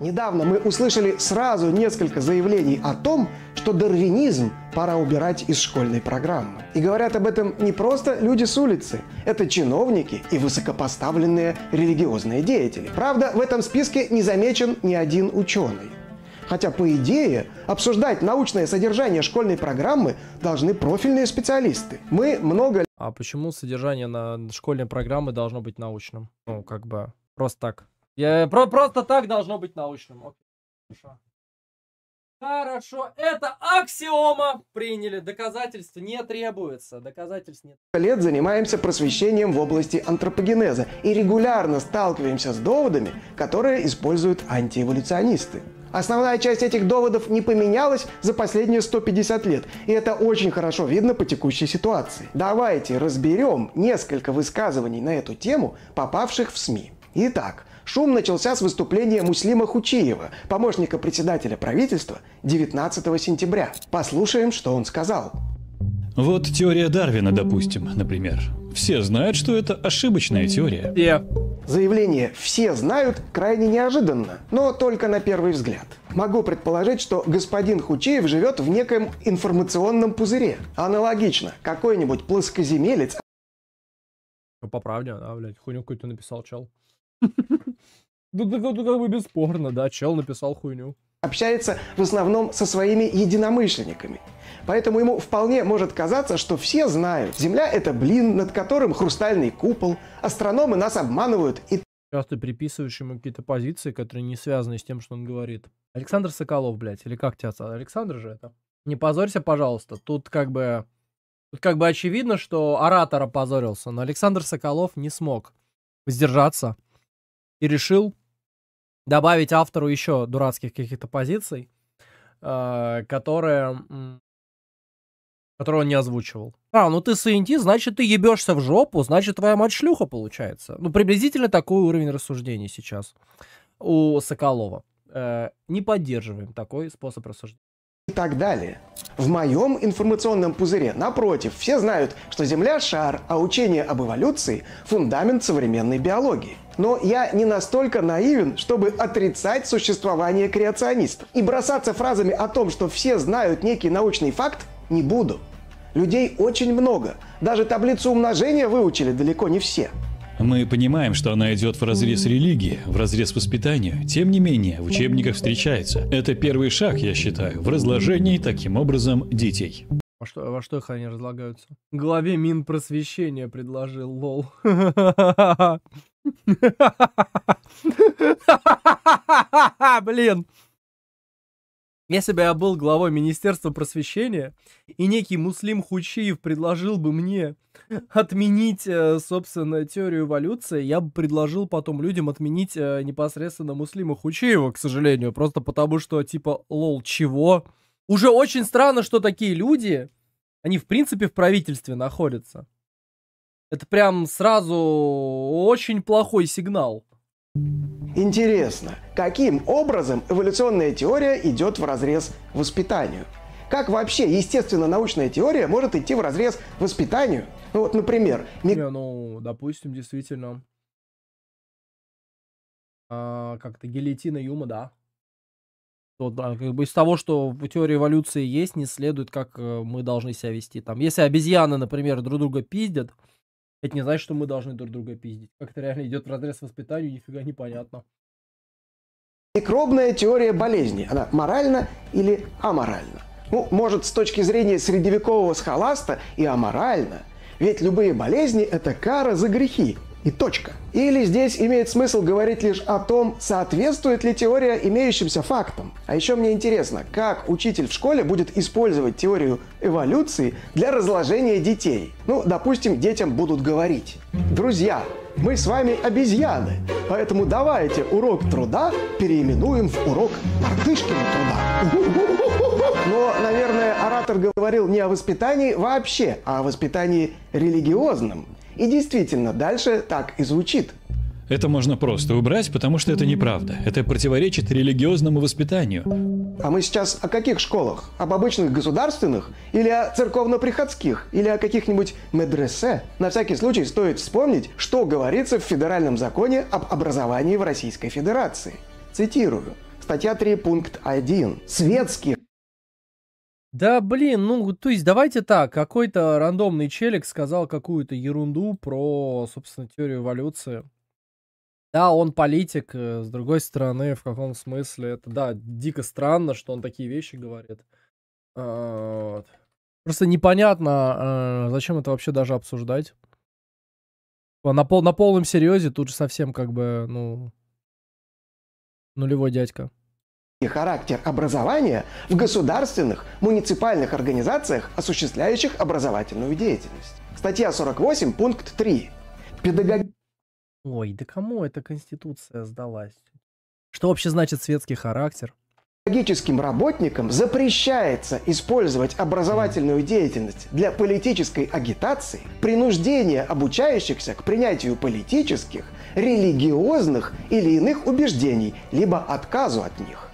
Недавно мы услышали сразу несколько заявлений о том, что дарвинизм пора убирать из школьной программы. И говорят об этом не просто люди с улицы, это чиновники и высокопоставленные религиозные деятели. Правда, в этом списке не замечен ни один ученый. Хотя, по идее, обсуждать научное содержание школьной программы должны профильные специалисты. Мы много... А почему содержание на школьной программы должно быть научным? Ну, как бы, просто так. Я, про, просто так должно быть научным. Окей. Хорошо. Хорошо, это аксиома приняли. Доказательств не требуется. Доказательств нет. Лет занимаемся просвещением в области антропогенеза и регулярно сталкиваемся с доводами, которые используют антиэволюционисты. Основная часть этих доводов не поменялась за последние 150 лет, и это очень хорошо видно по текущей ситуации. Давайте разберем несколько высказываний на эту тему, попавших в СМИ. Итак, Шум начался с выступления Муслима Хучиева, помощника председателя правительства, 19 сентября. Послушаем, что он сказал. Вот теория Дарвина, допустим, например. Все знают, что это ошибочная теория. Yeah. Заявление «все знают» крайне неожиданно, но только на первый взгляд. Могу предположить, что господин Хучеев живет в неком информационном пузыре. Аналогично, какой-нибудь плоскоземелец... По правде, да, блядь, хуйню какую-то написал чел. Да так, ну, как бы бесспорно, да, чел написал хуйню. Общается в основном со своими единомышленниками. Поэтому ему вполне может казаться, что все знают. Земля — это блин, над которым хрустальный купол. Астрономы нас обманывают и Часто приписываешь ему какие-то позиции, которые не связаны с тем, что он говорит. Александр Соколов, блядь, или как тебя? зовут, Александр же это. Не позорься, пожалуйста. Тут как бы... Тут как бы очевидно, что оратор опозорился, но Александр Соколов не смог воздержаться и решил добавить автору еще дурацких каких-то позиций, э, которые, которые он не озвучивал. А, ну ты СНТ, значит, ты ебешься в жопу, значит, твоя мать шлюха получается. Ну, приблизительно такой уровень рассуждений сейчас у Соколова. Э, не поддерживаем такой способ рассуждения так далее. В моем информационном пузыре, напротив, все знают, что Земля – шар, а учение об эволюции – фундамент современной биологии. Но я не настолько наивен, чтобы отрицать существование креационистов. И бросаться фразами о том, что все знают некий научный факт, не буду. Людей очень много. Даже таблицу умножения выучили далеко не все. Мы понимаем, что она идет в разрез религии, в разрез воспитания. Тем не менее, в учебниках встречается. Это первый шаг, я считаю, в разложении таким образом детей. Во а что, во что их они разлагаются? Главе Минпросвещения предложил, лол. Блин. Если бы я был главой Министерства просвещения, и некий Муслим Хучиев предложил бы мне отменить, э, собственно, теорию эволюции. Я бы предложил потом людям отменить э, непосредственно Муслима Хучеева, к сожалению, просто потому что, типа, лол, чего? Уже очень странно, что такие люди, они, в принципе, в правительстве находятся. Это прям сразу очень плохой сигнал. Интересно, каким образом эволюционная теория идет в разрез воспитанию? Как вообще естественно-научная теория может идти в разрез воспитанию? Ну вот, например... Не, ну, допустим, действительно. А, как-то гильотина Юма, да. Вот да, как бы из того, что в теории эволюции есть, не следует, как э, мы должны себя вести. Там, если обезьяны, например, друг друга пиздят, это не значит, что мы должны друг друга пиздить. Как это реально идет в разрез воспитанию, нифига непонятно. понятно. Микробная теория болезни. Она моральна или аморальна? Ну, может, с точки зрения средневекового схоласта и аморально. Ведь любые болезни – это кара за грехи. И точка. Или здесь имеет смысл говорить лишь о том, соответствует ли теория имеющимся фактам. А еще мне интересно, как учитель в школе будет использовать теорию эволюции для разложения детей. Ну, допустим, детям будут говорить. Друзья, мы с вами обезьяны. Поэтому давайте урок труда переименуем в урок Мартышкина труда. Но, наверное, оратор говорил не о воспитании вообще, а о воспитании религиозном. И действительно, дальше так и звучит. Это можно просто убрать, потому что это неправда. Это противоречит религиозному воспитанию. А мы сейчас о каких школах? Об обычных государственных? Или о церковно-приходских? Или о каких-нибудь медресе? На всякий случай стоит вспомнить, что говорится в федеральном законе об образовании в Российской Федерации. Цитирую. Статья 3, пункт 1. Светских да, блин, ну, то есть давайте так, какой-то рандомный челик сказал какую-то ерунду про, собственно, теорию эволюции. Да, он политик, э, с другой стороны, в каком смысле, это, да, дико странно, что он такие вещи говорит. А, вот. Просто непонятно, э, зачем это вообще даже обсуждать. На, пол, на полном серьезе тут же совсем как бы, ну, нулевой дядька. И характер образования в государственных муниципальных организациях, осуществляющих образовательную деятельность. Статья 48, пункт 3. Педагоги... Ой, да кому эта конституция сдалась? Что вообще значит светский характер? Педагогическим работникам запрещается использовать образовательную деятельность для политической агитации, принуждения обучающихся к принятию политических, религиозных или иных убеждений, либо отказу от них.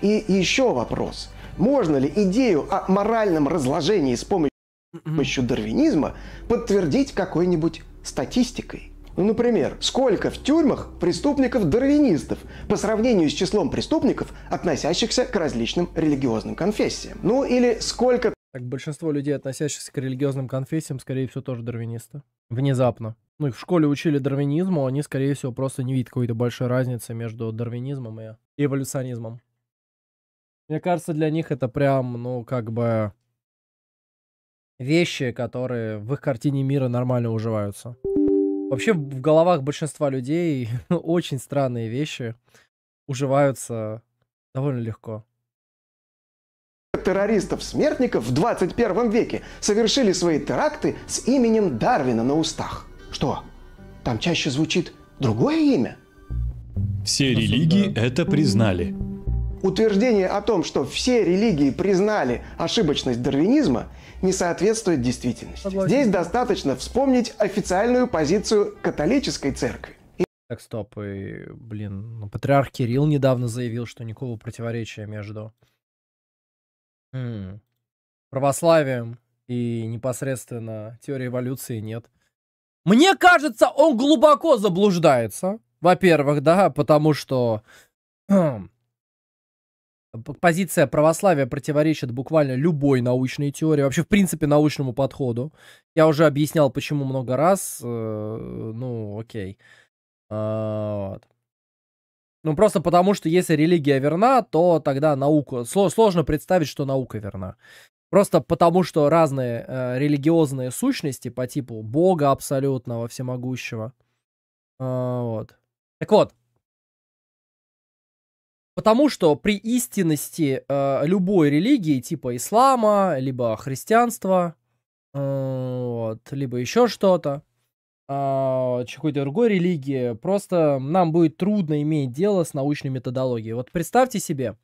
И еще вопрос. Можно ли идею о моральном разложении с помощью дарвинизма подтвердить какой-нибудь статистикой? Ну, например, сколько в тюрьмах преступников-дарвинистов по сравнению с числом преступников, относящихся к различным религиозным конфессиям? Ну или сколько... Так большинство людей, относящихся к религиозным конфессиям, скорее всего, тоже дарвинисты. Внезапно. Ну, их в школе учили дарвинизму, они, скорее всего, просто не видят какой-то большой разницы между дарвинизмом и эволюционизмом. Мне кажется, для них это прям, ну, как бы вещи, которые в их картине мира нормально уживаются. Вообще в головах большинства людей очень странные вещи уживаются довольно легко. Террористов-смертников в 21 веке совершили свои теракты с именем Дарвина на устах. Что? Там чаще звучит другое имя? Все религии это признали утверждение о том, что все религии признали ошибочность дарвинизма, не соответствует действительности. Согласен. Здесь достаточно вспомнить официальную позицию католической церкви. Так, стоп, и, блин, ну, патриарх Кирилл недавно заявил, что никакого противоречия между м- православием и непосредственно теорией эволюции нет. Мне кажется, он глубоко заблуждается. Во-первых, да, потому что хм, позиция православия противоречит буквально любой научной теории, вообще, в принципе, научному подходу. Я уже объяснял, почему много раз. Э, ну, окей. А, вот. Ну, просто потому, что если религия верна, то тогда наука... Сложно представить, что наука верна. Просто потому, что разные э, религиозные сущности по типу Бога абсолютного, всемогущего. Э, вот. Так вот, Потому что при истинности э, любой религии, типа ислама, либо христианства, э, вот, либо еще что-то, э, какой-то другой религии, просто нам будет трудно иметь дело с научной методологией. Вот представьте себе,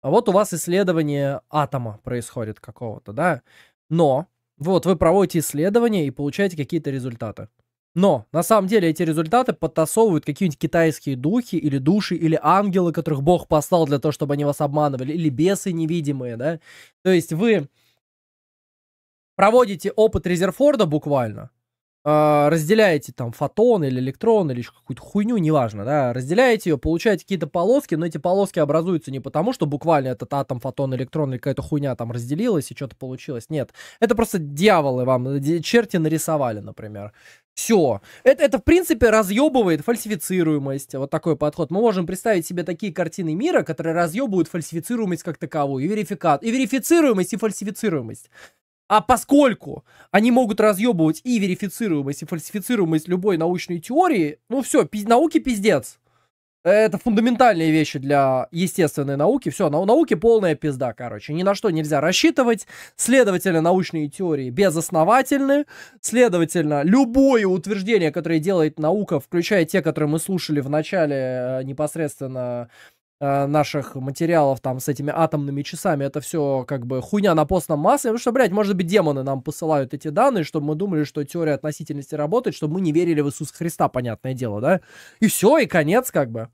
а вот у вас исследование атома происходит какого-то, да, но вот вы проводите исследование и получаете какие-то результаты. Но на самом деле эти результаты подтасовывают какие-нибудь китайские духи или души, или ангелы, которых Бог послал для того, чтобы они вас обманывали, или бесы невидимые, да. То есть вы проводите опыт Резерфорда буквально, а, разделяете там фотон или электрон или какую-то хуйню, неважно, да, разделяете ее, получаете какие-то полоски, но эти полоски образуются не потому, что буквально этот атом, фотон, электрон или какая-то хуйня там разделилась и что-то получилось, нет. Это просто дьяволы вам, э, черти нарисовали, например. Все. Это, это, в принципе, разъебывает фальсифицируемость. Вот такой подход. Мы можем представить себе такие картины мира, которые разъебывают фальсифицируемость как таковую, и верификат, и верифицируемость, и фальсифицируемость. А поскольку они могут разъебывать и верифицируемость, и фальсифицируемость любой научной теории, ну все, пи- науки пиздец. Это фундаментальные вещи для естественной науки. Все, на, науки полная пизда, короче. Ни на что нельзя рассчитывать. Следовательно, научные теории безосновательны. Следовательно, любое утверждение, которое делает наука, включая те, которые мы слушали в начале э, непосредственно Э, наших материалов там с этими атомными часами, это все как бы хуйня на постном массе, потому что, блядь, может быть, демоны нам посылают эти данные, чтобы мы думали, что теория относительности работает, чтобы мы не верили в Иисуса Христа, понятное дело, да? И все, и конец как бы.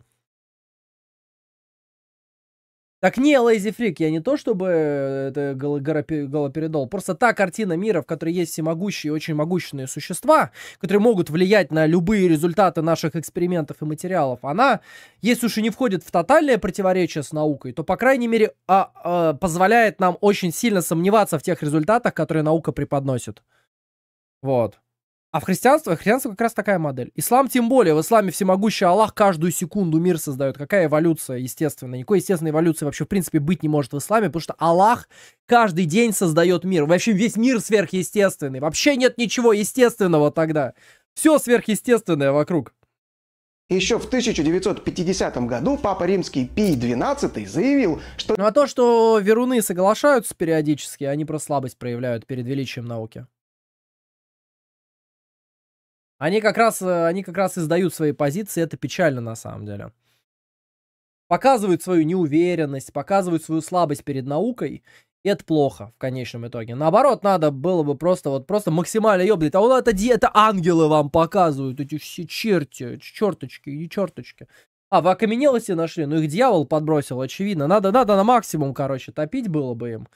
Так не Lazy фрик, я не то чтобы э, это галоперидол, просто та картина мира, в которой есть всемогущие, очень могущественные существа, которые могут влиять на любые результаты наших экспериментов и материалов, она, если уж и не входит в тотальное противоречие с наукой, то, по крайней мере, а, а, позволяет нам очень сильно сомневаться в тех результатах, которые наука преподносит. Вот. А в христианстве, христианство как раз такая модель. Ислам тем более, в исламе всемогущий Аллах каждую секунду мир создает. Какая эволюция, естественно. Никакой естественной эволюции вообще в принципе быть не может в исламе, потому что Аллах каждый день создает мир. Вообще весь мир сверхъестественный. Вообще нет ничего естественного тогда. Все сверхъестественное вокруг. Еще в 1950 году Папа Римский Пий XII заявил, что... Ну а то, что веруны соглашаются периодически, они про слабость проявляют перед величием науки. Они как раз, э, они как раз издают свои позиции, это печально на самом деле. Показывают свою неуверенность, показывают свою слабость перед наукой, и это плохо в конечном итоге. Наоборот, надо было бы просто вот просто максимально ёблить. А вот это, это ангелы вам показывают, эти все черти, черточки и черточки. А, в окаменелости нашли, ну их дьявол подбросил, очевидно. Надо, надо на максимум, короче, топить было бы им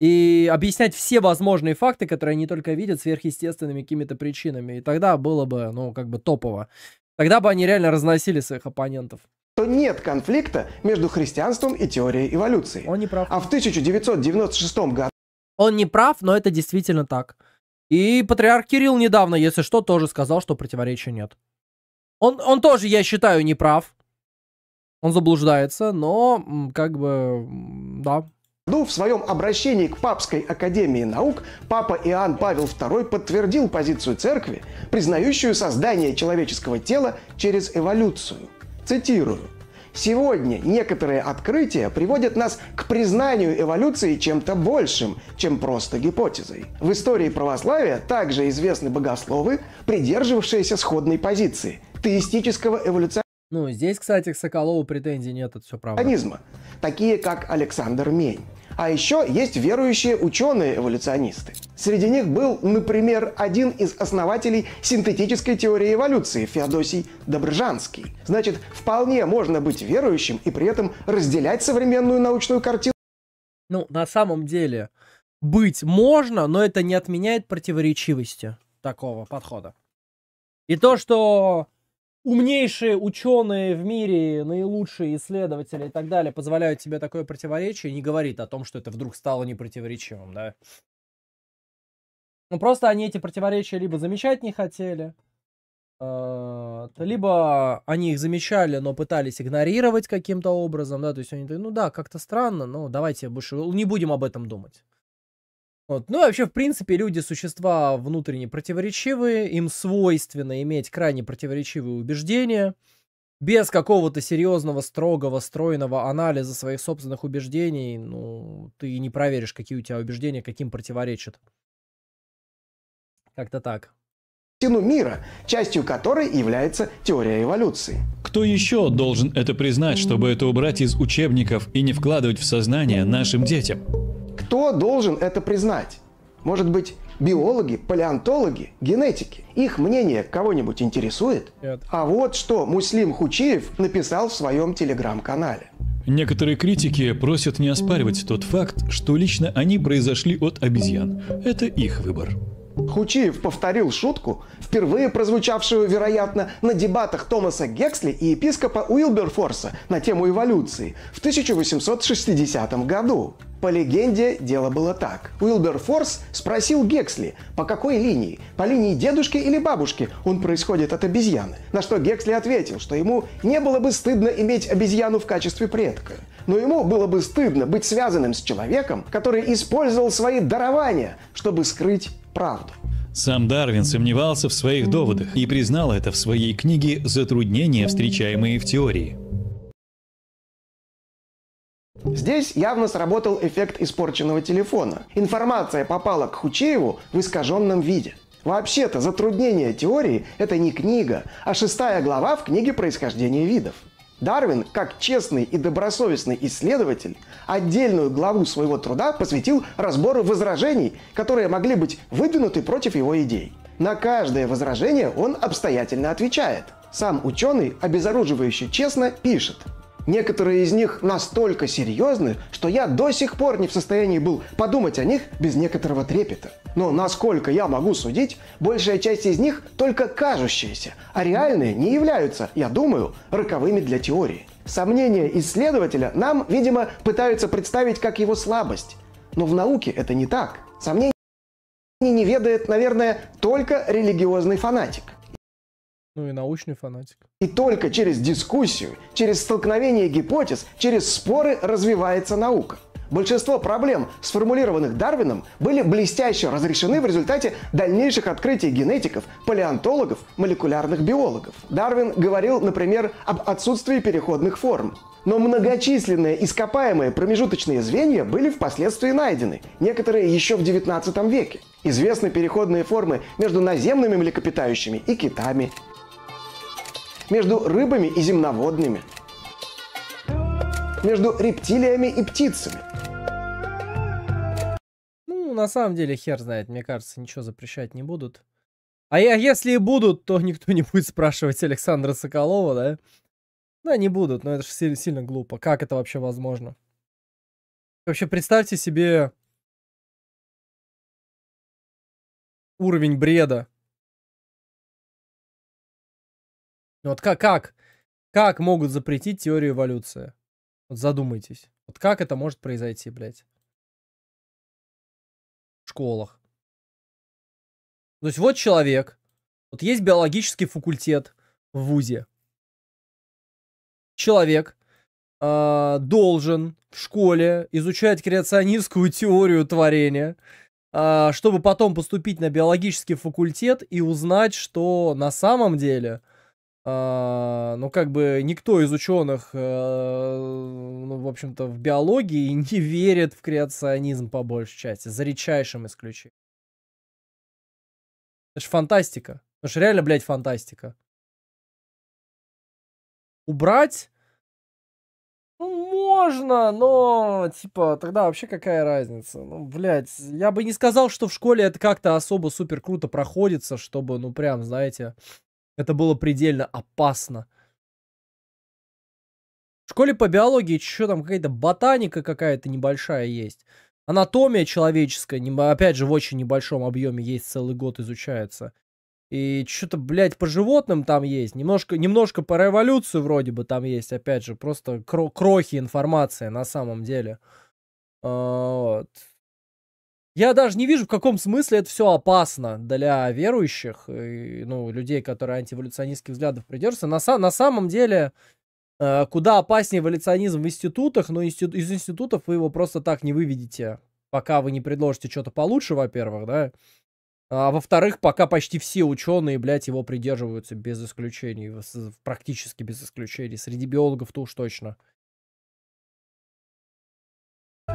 и объяснять все возможные факты, которые они только видят сверхъестественными какими-то причинами. И тогда было бы, ну, как бы топово. Тогда бы они реально разносили своих оппонентов то нет конфликта между христианством и теорией эволюции. Он не прав. А в 1996 году... Он не прав, но это действительно так. И патриарх Кирилл недавно, если что, тоже сказал, что противоречия нет. Он, он тоже, я считаю, не прав. Он заблуждается, но как бы, да, году ну, в своем обращении к Папской Академии Наук Папа Иоанн Павел II подтвердил позицию Церкви, признающую создание человеческого тела через эволюцию. Цитирую. Сегодня некоторые открытия приводят нас к признанию эволюции чем-то большим, чем просто гипотезой. В истории православия также известны богословы, придерживавшиеся сходной позиции – теистического эволюционизма ну, здесь, кстати, к Соколову претензий нет, это все правда. Организма, такие как Александр Мень. А еще есть верующие ученые-эволюционисты. Среди них был, например, один из основателей синтетической теории эволюции Феодосий Добржанский. Значит, вполне можно быть верующим и при этом разделять современную научную картину. Ну, на самом деле, быть можно, но это не отменяет противоречивости такого подхода. И то, что умнейшие ученые в мире, наилучшие исследователи и так далее позволяют себе такое противоречие, не говорит о том, что это вдруг стало непротиворечивым, да. Ну, просто они эти противоречия либо замечать не хотели, э, либо они их замечали, но пытались игнорировать каким-то образом, да, то есть они такие, ну да, как-то странно, но давайте больше не будем об этом думать. Вот. Ну и вообще, в принципе, люди существа внутренне противоречивые, им свойственно иметь крайне противоречивые убеждения. Без какого-то серьезного, строгого, стройного анализа своих собственных убеждений, ну, ты не проверишь, какие у тебя убеждения, каким противоречат. Как-то так. Картину мира, частью которой является теория эволюции. Кто еще должен это признать, чтобы это убрать из учебников и не вкладывать в сознание нашим детям? кто должен это признать? Может быть, биологи, палеонтологи, генетики? Их мнение кого-нибудь интересует? Нет. А вот что Муслим Хучиев написал в своем телеграм-канале. Некоторые критики просят не оспаривать тот факт, что лично они произошли от обезьян. Это их выбор. Хучиев повторил шутку, впервые прозвучавшую, вероятно, на дебатах Томаса Гексли и епископа Уилберфорса на тему эволюции в 1860 году. По легенде, дело было так. Уилберфорс спросил Гексли, по какой линии? По линии дедушки или бабушки он происходит от обезьяны? На что Гексли ответил, что ему не было бы стыдно иметь обезьяну в качестве предка. Но ему было бы стыдно быть связанным с человеком, который использовал свои дарования, чтобы скрыть правду. Сам Дарвин сомневался в своих доводах и признал это в своей книге «Затруднения, встречаемые в теории». Здесь явно сработал эффект испорченного телефона. Информация попала к Хучееву в искаженном виде. Вообще-то «Затруднение теории» — это не книга, а шестая глава в книге происхождения видов». Дарвин, как честный и добросовестный исследователь, отдельную главу своего труда посвятил разбору возражений, которые могли быть выдвинуты против его идей. На каждое возражение он обстоятельно отвечает. Сам ученый, обезоруживающе честно, пишет – Некоторые из них настолько серьезны, что я до сих пор не в состоянии был подумать о них без некоторого трепета. Но насколько я могу судить, большая часть из них только кажущиеся, а реальные не являются, я думаю, роковыми для теории. Сомнения исследователя нам, видимо, пытаются представить как его слабость. Но в науке это не так. Сомнения не ведает, наверное, только религиозный фанатик. Ну и научный фанатик. И только через дискуссию, через столкновение гипотез, через споры развивается наука. Большинство проблем, сформулированных Дарвином, были блестяще разрешены в результате дальнейших открытий генетиков, палеонтологов, молекулярных биологов. Дарвин говорил, например, об отсутствии переходных форм. Но многочисленные ископаемые промежуточные звенья были впоследствии найдены, некоторые еще в 19 веке. Известны переходные формы между наземными млекопитающими и китами, между рыбами и земноводными, между рептилиями и птицами. Ну, на самом деле, хер знает, мне кажется, ничего запрещать не будут. А я, если и будут, то никто не будет спрашивать Александра Соколова, да? Да, ну, не будут, но это же сильно глупо. Как это вообще возможно? Вообще, представьте себе уровень бреда, Ну, вот как, как, как могут запретить теорию эволюции? Вот задумайтесь. Вот как это может произойти, блядь? В школах. То есть вот человек, вот есть биологический факультет в ВУЗе. Человек э, должен в школе изучать креационистскую теорию творения, э, чтобы потом поступить на биологический факультет и узнать, что на самом деле – а, ну, как бы никто из ученых, э, ну, в общем-то, в биологии не верит в креационизм по большей части, за редчайшим исключением. Это же фантастика. Это же реально, блядь, фантастика. Убрать? Ну, можно, но, типа, тогда вообще какая разница? Ну, блядь, я бы не сказал, что в школе это как-то особо супер круто проходится, чтобы, ну, прям, знаете, это было предельно опасно. В школе по биологии еще там какая-то ботаника какая-то небольшая есть. Анатомия человеческая, опять же, в очень небольшом объеме есть, целый год изучается. И что-то, блядь, по животным там есть. Немножко, немножко по революцию вроде бы там есть, опять же. Просто кро крохи информации на самом деле. А, вот. Я даже не вижу, в каком смысле это все опасно для верующих, и, ну, людей, которые антиэволюционистских взглядов придерживаются. На, на самом деле, э, куда опаснее эволюционизм в институтах, но институт, из институтов вы его просто так не выведете, пока вы не предложите что-то получше, во-первых, да. А во-вторых, пока почти все ученые, блядь, его придерживаются без исключений, практически без исключений. Среди биологов-то уж точно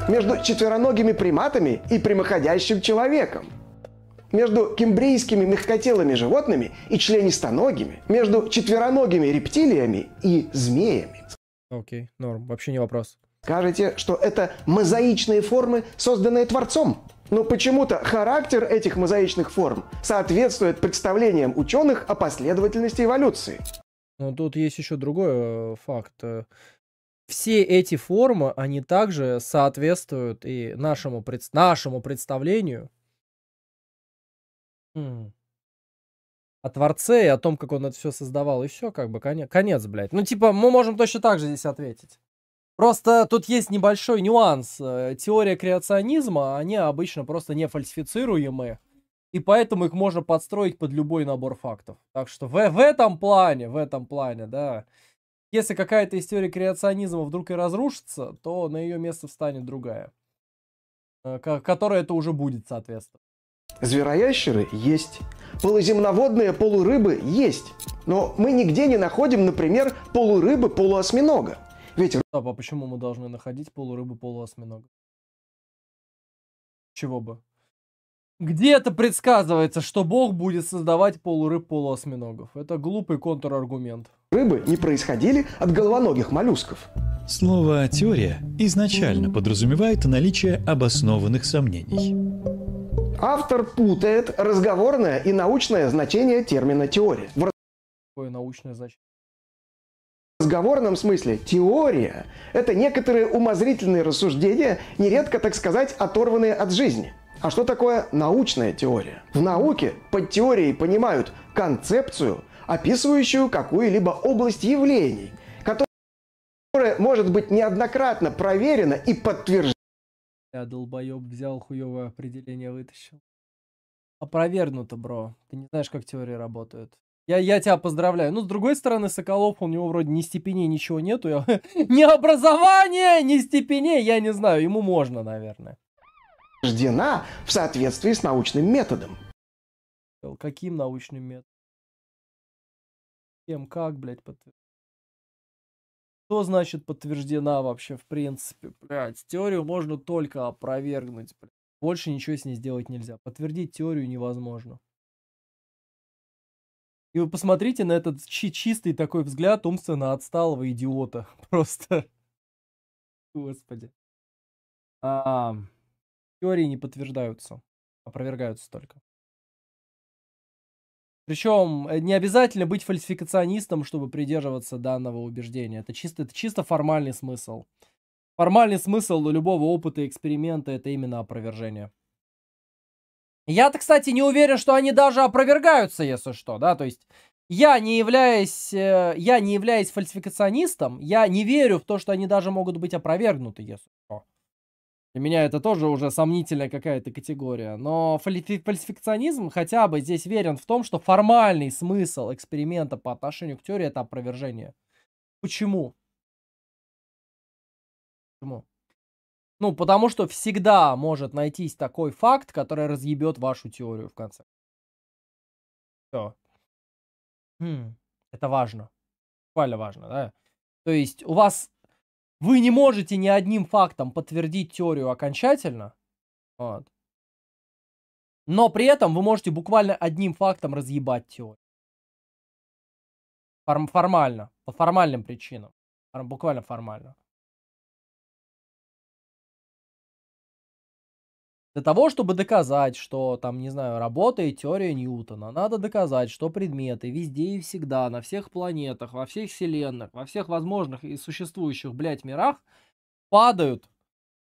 между четвероногими приматами и прямоходящим человеком, между кембрийскими мягкотелыми животными и членистоногими, между четвероногими рептилиями и змеями. Окей, okay, норм, вообще не вопрос. Скажете, что это мозаичные формы, созданные Творцом. Но почему-то характер этих мозаичных форм соответствует представлениям ученых о последовательности эволюции. Но ну, тут есть еще другой э, факт. Э, все эти формы, они также соответствуют и нашему, пред... нашему представлению м- о Творце и о том, как он это все создавал. И все, как бы, конец, конец, блядь. Ну, типа, мы можем точно так же здесь ответить. Просто тут есть небольшой нюанс. Э, теория креационизма, они обычно просто не фальсифицируемые. И поэтому их можно подстроить под любой набор фактов. Так что в, в этом плане, в этом плане, да, если какая-то из теорий креационизма вдруг и разрушится, то на ее место встанет другая, э, которая это уже будет, соответственно. Звероящеры есть. Полуземноводные полурыбы есть. Но мы нигде не находим, например, полурыбы полуосьминога. Ведь... Стоп, а почему мы должны находить полурыбы полуосьминога? Чего бы? Где это предсказывается, что Бог будет создавать полурыб полуосьминогов? Это глупый контраргумент рыбы не происходили от головоногих моллюсков. Слово «теория» изначально подразумевает наличие обоснованных сомнений. Автор путает разговорное и научное значение термина «теория». В научное значение? В разговорном смысле теория – это некоторые умозрительные рассуждения, нередко, так сказать, оторванные от жизни. А что такое научная теория? В науке под теорией понимают концепцию, описывающую какую-либо область явлений, которая может быть неоднократно проверена и подтверждена. Я долбоеб взял хуевое определение, вытащил. Опровергнуто, бро. Ты не знаешь, как теории работают. Я, я тебя поздравляю. Ну, с другой стороны, Соколов, у него вроде ни степени, ничего нету. Я... ни образования, ни степени, я не знаю. Ему можно, наверное. Ждена в соответствии с научным методом. Каким научным методом? Кем, как, блядь, подтверждена? Что значит подтверждена вообще, в принципе, блядь? Теорию можно только опровергнуть, блядь. Больше ничего с ней сделать нельзя. Подтвердить теорию невозможно. И вы посмотрите на этот чи чистый такой взгляд умственно отсталого идиота. Просто. Господи. А, теории не подтверждаются. Опровергаются только. Причем э, не обязательно быть фальсификационистом, чтобы придерживаться данного убеждения. Это чисто, это чисто формальный смысл. Формальный смысл любого опыта и эксперимента это именно опровержение. Я-то, кстати, не уверен, что они даже опровергаются, если что, да, то есть я не являюсь, э, я не являюсь фальсификационистом, я не верю в то, что они даже могут быть опровергнуты, если что. Для меня это тоже уже сомнительная какая-то категория. Но фальсификационизм хотя бы здесь верен в том, что формальный смысл эксперимента по отношению к теории это опровержение. Почему? Почему? Ну, потому что всегда может найтись такой факт, который разъебет вашу теорию в конце. Все. Хм, это важно. Буквально важно, да? То есть у вас вы не можете ни одним фактом подтвердить теорию окончательно, вот. но при этом вы можете буквально одним фактом разъебать теорию. Форм формально, по формальным причинам. Фор буквально формально. Для того, чтобы доказать, что, там, не знаю, работает теория Ньютона, надо доказать, что предметы везде и всегда, на всех планетах, во всех вселенных, во всех возможных и существующих, блядь, мирах падают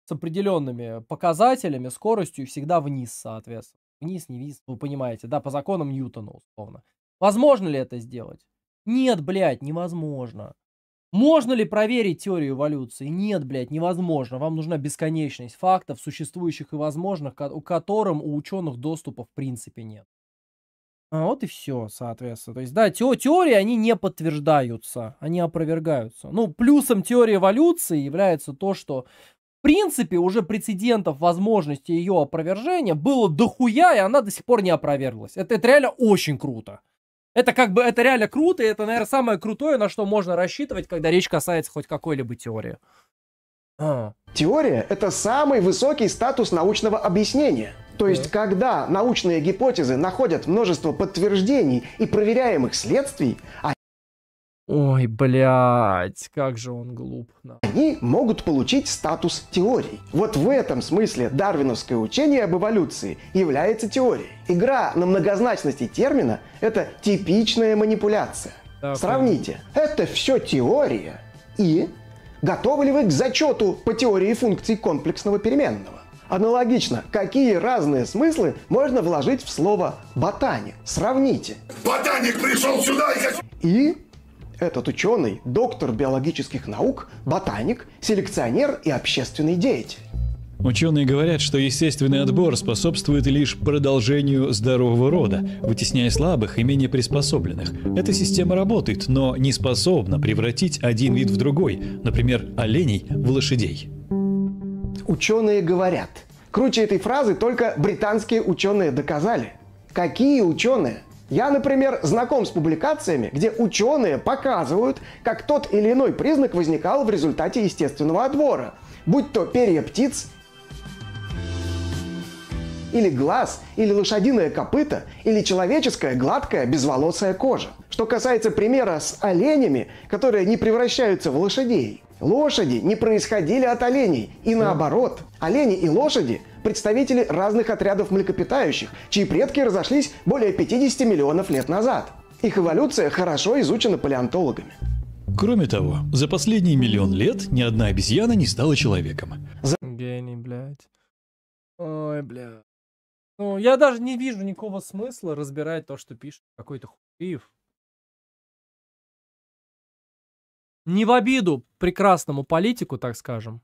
с определенными показателями, скоростью всегда вниз, соответственно. Вниз, не вниз, вы понимаете, да, по законам Ньютона, условно. Возможно ли это сделать? Нет, блядь, невозможно. Можно ли проверить теорию эволюции? Нет, блядь, невозможно. Вам нужна бесконечность фактов, существующих и возможных, у которым у ученых доступа в принципе нет. А вот и все, соответственно. То есть, да, те, теории, они не подтверждаются, они опровергаются. Ну, плюсом теории эволюции является то, что, в принципе, уже прецедентов возможности ее опровержения было дохуя, и она до сих пор не опроверглась. Это, это реально очень круто. Это как бы, это реально круто, и это, наверное, самое крутое, на что можно рассчитывать, когда речь касается хоть какой-либо теории. А. Теория — это самый высокий статус научного объяснения. То есть, mm-hmm. когда научные гипотезы находят множество подтверждений и проверяемых следствий, а Ой, блядь, как же он глуп. Они могут получить статус теорий. Вот в этом смысле дарвиновское учение об эволюции является теорией. Игра на многозначности термина – это типичная манипуляция. Так, Сравните. Он... Это все теория. И готовы ли вы к зачету по теории функций комплексного переменного? Аналогично, какие разные смыслы можно вложить в слово «ботаник»? Сравните. Ботаник пришел сюда и... И этот ученый – доктор биологических наук, ботаник, селекционер и общественный деятель. Ученые говорят, что естественный отбор способствует лишь продолжению здорового рода, вытесняя слабых и менее приспособленных. Эта система работает, но не способна превратить один вид в другой, например, оленей в лошадей. Ученые говорят. Круче этой фразы только британские ученые доказали. Какие ученые? Я, например, знаком с публикациями, где ученые показывают, как тот или иной признак возникал в результате естественного отбора, будь то перья птиц, или глаз, или лошадиное копыта, или человеческая гладкая безволосая кожа. Что касается примера с оленями, которые не превращаются в лошадей. Лошади не происходили от оленей, и наоборот. Олени и лошади представители разных отрядов млекопитающих, чьи предки разошлись более 50 миллионов лет назад. Их эволюция хорошо изучена палеонтологами. Кроме того, за последний миллион лет ни одна обезьяна не стала человеком. За... Гений, блядь. Ой, блядь. Ну, я даже не вижу никакого смысла разбирать то, что пишет какой-то хуев. Не в обиду прекрасному политику, так скажем.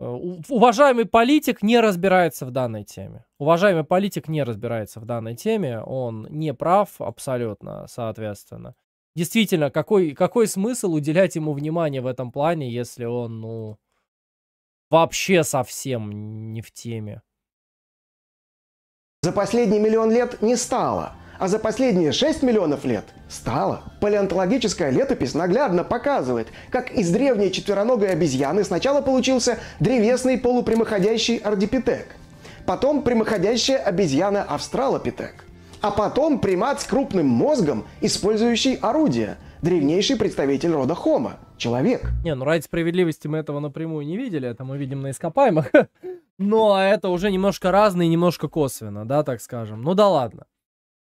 Э, уважаемый политик не разбирается в данной теме. Уважаемый политик не разбирается в данной теме, он не прав абсолютно, соответственно. Действительно, какой, какой смысл уделять ему внимание в этом плане, если он, ну, вообще совсем не в теме? За последний миллион лет не стало, а за последние 6 миллионов лет стало. Палеонтологическая летопись наглядно показывает, как из древней четвероногой обезьяны сначала получился древесный полупрямоходящий ардипитек, потом прямоходящая обезьяна австралопитек, а потом примат с крупным мозгом, использующий орудие, древнейший представитель рода Homo – человек. Не, ну ради справедливости мы этого напрямую не видели, это а мы видим на ископаемых. Ну, а это уже немножко разное и немножко косвенно, да, так скажем. Ну да ладно.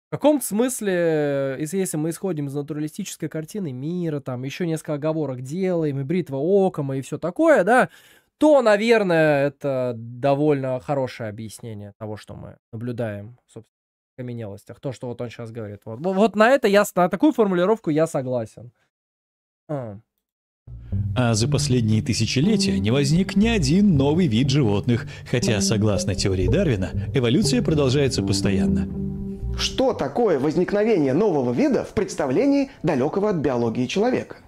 В каком смысле, э, если мы исходим из натуралистической картины мира, там еще несколько оговорок делаем, и бритва окома, и все такое, да, то, наверное, это довольно хорошее объяснение того, что мы наблюдаем, собственно, в каменелостях. То, что вот он сейчас говорит. Вот, вот на это я, на такую формулировку я согласен. А. А за последние тысячелетия не возник ни один новый вид животных, хотя, согласно теории Дарвина, эволюция продолжается постоянно. Что такое возникновение нового вида в представлении далекого от биологии человека?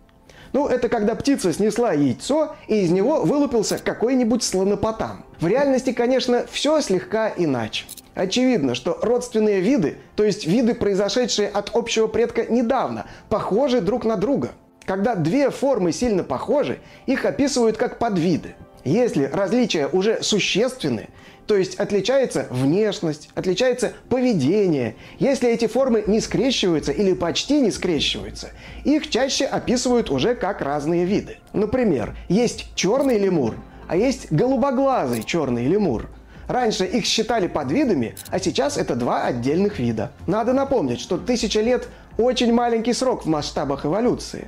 Ну, это когда птица снесла яйцо, и из него вылупился какой-нибудь слонопотам. В реальности, конечно, все слегка иначе. Очевидно, что родственные виды, то есть виды, произошедшие от общего предка недавно, похожи друг на друга – когда две формы сильно похожи, их описывают как подвиды. Если различия уже существенны, то есть отличается внешность, отличается поведение, если эти формы не скрещиваются или почти не скрещиваются, их чаще описывают уже как разные виды. Например, есть черный лемур, а есть голубоглазый черный лемур. Раньше их считали подвидами, а сейчас это два отдельных вида. Надо напомнить, что тысяча лет – очень маленький срок в масштабах эволюции.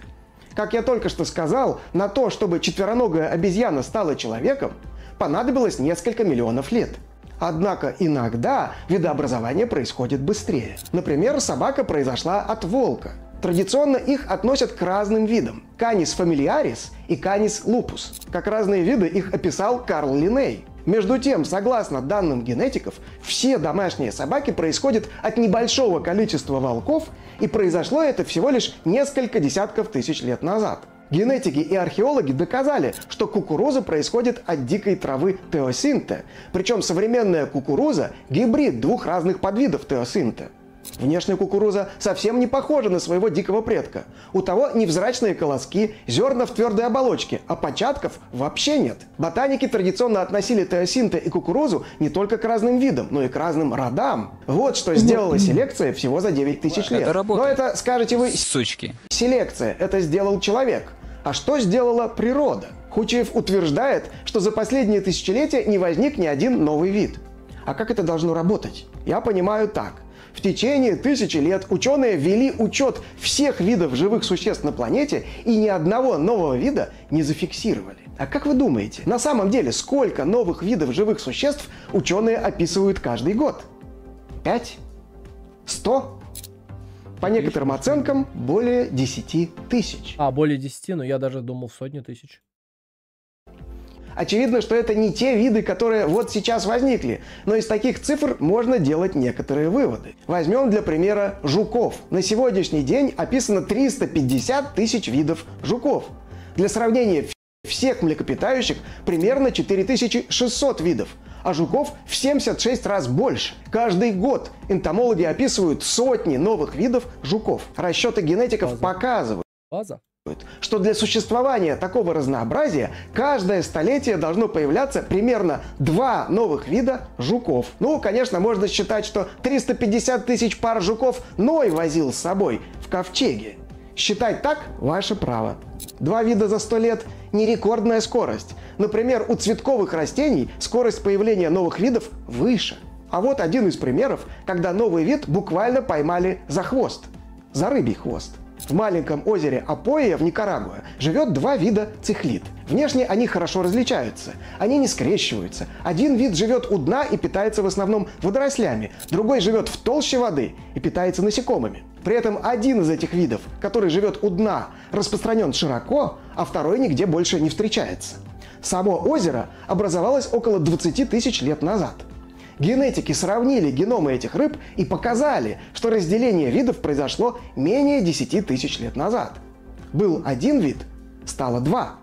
Как я только что сказал, на то, чтобы четвероногая обезьяна стала человеком, понадобилось несколько миллионов лет. Однако иногда видообразование происходит быстрее. Например, собака произошла от волка. Традиционно их относят к разным видам – Canis familiaris и Canis lupus. Как разные виды их описал Карл Линней. Между тем, согласно данным генетиков, все домашние собаки происходят от небольшого количества волков, и произошло это всего лишь несколько десятков тысяч лет назад. Генетики и археологи доказали, что кукуруза происходит от дикой травы теосинта, причем современная кукуруза – гибрид двух разных подвидов теосинта. Внешняя кукуруза совсем не похожа на своего дикого предка. У того невзрачные колоски, зерна в твердой оболочке, а початков вообще нет. Ботаники традиционно относили теосинта и кукурузу не только к разным видам, но и к разным родам. Вот что ну, сделала селекция всего за 9 тысяч лет. Это но это, скажете вы, сучки. Селекция – это сделал человек. А что сделала природа? Хучеев утверждает, что за последние тысячелетия не возник ни один новый вид. А как это должно работать? Я понимаю так – в течение тысячи лет ученые вели учет всех видов живых существ на планете и ни одного нового вида не зафиксировали. А как вы думаете, на самом деле сколько новых видов живых существ ученые описывают каждый год? 5? 100? По некоторым оценкам, более 10 тысяч. А, более 10, но ну, я даже думал сотни тысяч. Очевидно, что это не те виды, которые вот сейчас возникли, но из таких цифр можно делать некоторые выводы. Возьмем для примера жуков. На сегодняшний день описано 350 тысяч видов жуков. Для сравнения, всех млекопитающих примерно 4600 видов, а жуков в 76 раз больше. Каждый год энтомологи описывают сотни новых видов жуков. Расчеты генетиков База. показывают, База что для существования такого разнообразия каждое столетие должно появляться примерно два новых вида жуков. Ну, конечно, можно считать, что 350 тысяч пар жуков Ной возил с собой в ковчеге. Считать так – ваше право. Два вида за сто лет – не рекордная скорость. Например, у цветковых растений скорость появления новых видов выше. А вот один из примеров, когда новый вид буквально поймали за хвост, за рыбий хвост – в маленьком озере Апоя в Никарагуа живет два вида цихлид. Внешне они хорошо различаются, они не скрещиваются. Один вид живет у дна и питается в основном водорослями, другой живет в толще воды и питается насекомыми. При этом один из этих видов, который живет у дна, распространен широко, а второй нигде больше не встречается. Само озеро образовалось около 20 тысяч лет назад. Генетики сравнили геномы этих рыб и показали, что разделение видов произошло менее 10 тысяч лет назад. Был один вид, стало два.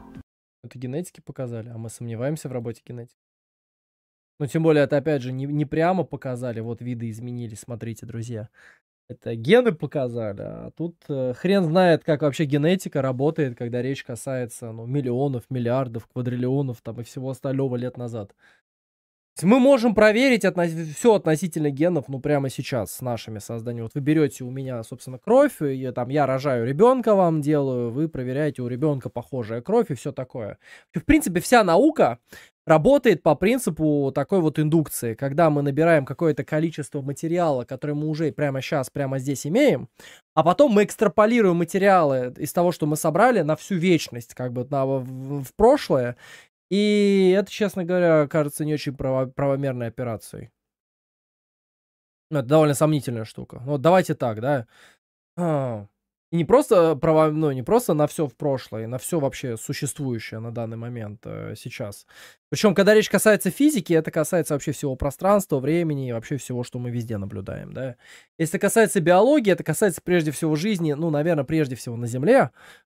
Это генетики показали, а мы сомневаемся в работе генетики. Ну, тем более, это, опять же, не, не прямо показали, вот виды изменились, смотрите, друзья. Это гены показали, а тут э, хрен знает, как вообще генетика работает, когда речь касается ну, миллионов, миллиардов, квадриллионов там и всего остального лет назад. Мы можем проверить отно... все относительно генов, ну, прямо сейчас с нашими созданиями. Вот вы берете у меня, собственно, кровь, и, там, я рожаю ребенка вам делаю, вы проверяете у ребенка похожая кровь и все такое. В принципе, вся наука работает по принципу такой вот индукции, когда мы набираем какое-то количество материала, который мы уже прямо сейчас, прямо здесь имеем, а потом мы экстраполируем материалы из того, что мы собрали, на всю вечность, как бы на, в, в прошлое, и это, честно говоря, кажется не очень право- правомерной операцией. Ну, это довольно сомнительная штука. Ну, вот давайте так, да. и а, не просто право, ну, не просто на все в прошлое, на все вообще существующее на данный момент э, сейчас. Причем, когда речь касается физики, это касается вообще всего пространства, времени и вообще всего, что мы везде наблюдаем, да. Если касается биологии, это касается прежде всего жизни, ну, наверное, прежде всего на Земле.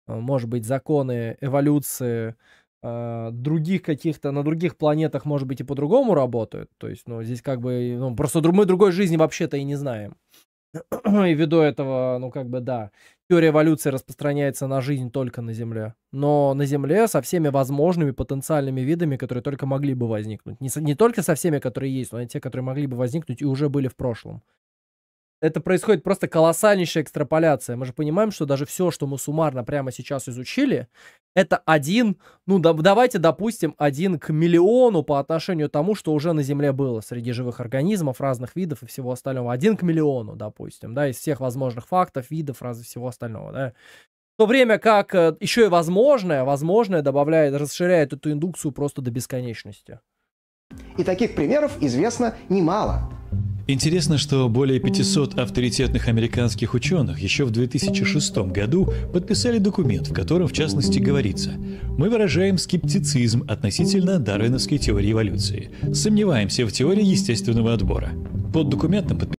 Э, может быть, законы эволюции, Э, других каких-то, на других планетах, может быть, и по-другому работают. То есть, ну, здесь как бы, ну, просто мы другой жизни вообще-то и не знаем. И ввиду этого, ну, как бы, да, теория эволюции распространяется на жизнь только на Земле. Но на Земле со всеми возможными потенциальными видами, которые только могли бы возникнуть. Не, не только со всеми, которые есть, но и те, которые могли бы возникнуть и уже были в прошлом это происходит просто колоссальнейшая экстраполяция. Мы же понимаем, что даже все, что мы суммарно прямо сейчас изучили, это один, ну да, давайте допустим, один к миллиону по отношению к тому, что уже на Земле было среди живых организмов разных видов и всего остального. Один к миллиону, допустим, да, из всех возможных фактов, видов, раз и всего остального, да. В то время как э, еще и возможное, возможное добавляет, расширяет эту индукцию просто до бесконечности. И таких примеров известно немало. Интересно, что более 500 авторитетных американских ученых еще в 2006 году подписали документ, в котором в частности говорится «Мы выражаем скептицизм относительно дарвиновской теории эволюции. Сомневаемся в теории естественного отбора». Под документом подписали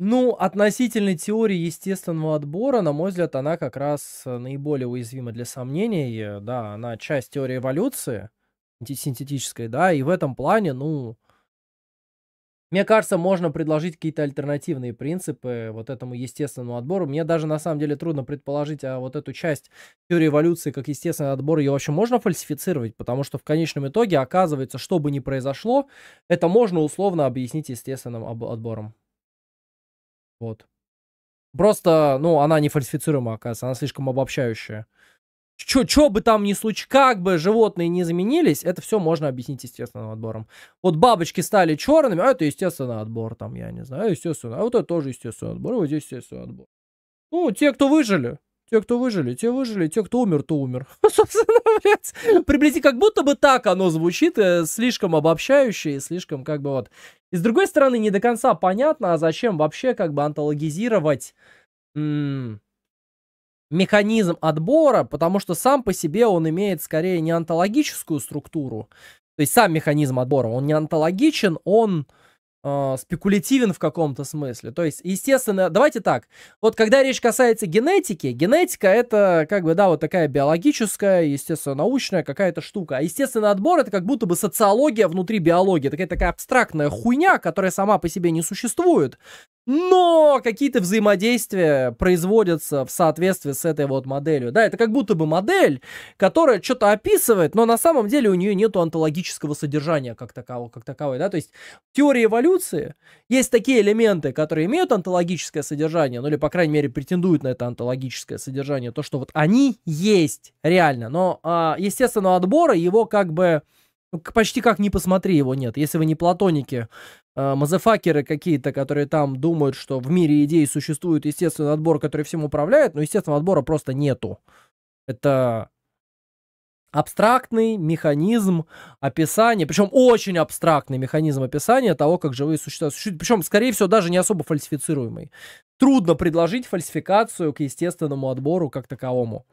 ну, относительно теории естественного отбора, на мой взгляд, она как раз э, наиболее уязвима для сомнений. Э, да, она часть теории эволюции синтетической, да, и в этом плане, ну, мне кажется, можно предложить какие-то альтернативные принципы вот этому естественному отбору. Мне даже на самом деле трудно предположить, а вот эту часть теории эволюции как естественный отбор, ее вообще можно фальсифицировать, потому что в конечном итоге оказывается, что бы ни произошло, это можно условно объяснить естественным отбором. Вот. Просто, ну, она не фальсифицируема, оказывается, она слишком обобщающая. Что, что бы там ни случилось, как бы животные не заменились, это все можно объяснить естественным отбором. Вот бабочки стали черными, а это естественный отбор, там, я не знаю, естественно. А вот это тоже естественный отбор, вот здесь естественный отбор. Ну, те, кто выжили, те, кто выжили, те выжили, те, кто умер, то умер. Ну, собственно, блядь, приблизительно как будто бы так оно звучит, э, слишком обобщающе и слишком как бы вот. И с другой стороны, не до конца понятно, а зачем вообще как бы антологизировать механизм отбора, потому что сам по себе он имеет скорее не онтологическую структуру, то есть сам механизм отбора, он не онтологичен, он э, спекулятивен в каком-то смысле. То есть, естественно, давайте так, вот когда речь касается генетики, генетика это как бы, да, вот такая биологическая, естественно, научная какая-то штука, а естественный отбор это как будто бы социология внутри биологии, такая такая абстрактная хуйня, которая сама по себе не существует, но какие-то взаимодействия производятся в соответствии с этой вот моделью. Да, это как будто бы модель, которая что-то описывает, но на самом деле у нее нет антологического содержания как такового, как таковой, да, то есть в теории эволюции есть такие элементы, которые имеют антологическое содержание, ну или, по крайней мере, претендуют на это антологическое содержание, то, что вот они есть реально, но, а, естественно, отбора его как бы ну, почти как не посмотри его нет. Если вы не платоники, э, какие-то, которые там думают, что в мире идей существует естественный отбор, который всем управляет, но естественного отбора просто нету. Это абстрактный механизм описания, причем очень абстрактный механизм описания того, как живые существа существуют, причем, скорее всего, даже не особо фальсифицируемый. Трудно предложить фальсификацию к естественному отбору как таковому.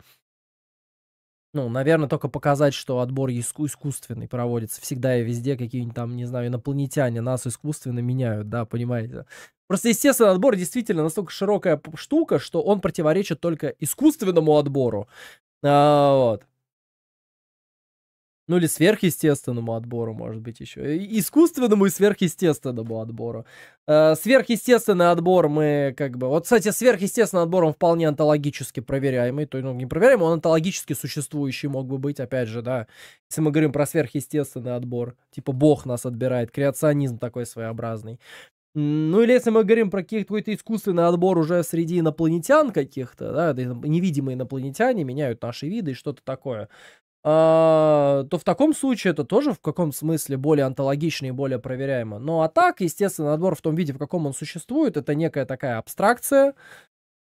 Ну, наверное, только показать, что отбор иску- искусственный проводится всегда и везде. Какие-нибудь там, не знаю, инопланетяне нас искусственно меняют, да, понимаете? Просто естественный отбор действительно настолько широкая штука, что он противоречит только искусственному отбору. А, вот. Ну или сверхъестественному отбору, может быть, еще. Искусственному и сверхъестественному отбору. Э, сверхъестественный отбор мы как бы... Вот, кстати, сверхъестественный отбор, он вполне онтологически проверяемый. То есть, ну, не проверяемый, он онтологически существующий мог бы быть, опять же, да. Если мы говорим про сверхъестественный отбор. Типа бог нас отбирает, креационизм такой своеобразный. Ну или если мы говорим про какой-то искусственный отбор уже среди инопланетян каких-то, да, невидимые инопланетяне меняют наши виды и что-то такое. А, то в таком случае это тоже в каком смысле более антологично и более проверяемо. Но ну, а так, естественно, набор в том виде, в каком он существует, это некая такая абстракция.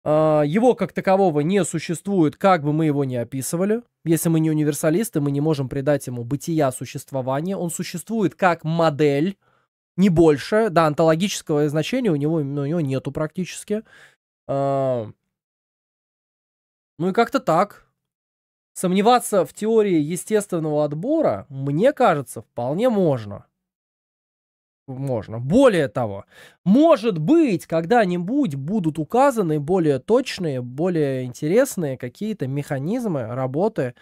А, его как такового не существует, как бы мы его ни описывали. Если мы не универсалисты, мы не можем придать ему бытия существования. Он существует как модель, не больше. Да, антологического значения у него, ну, у него нету практически. А, ну и как-то так. Сомневаться в теории естественного отбора, мне кажется, вполне можно. Можно. Более того, может быть, когда-нибудь будут указаны более точные, более интересные какие-то механизмы работы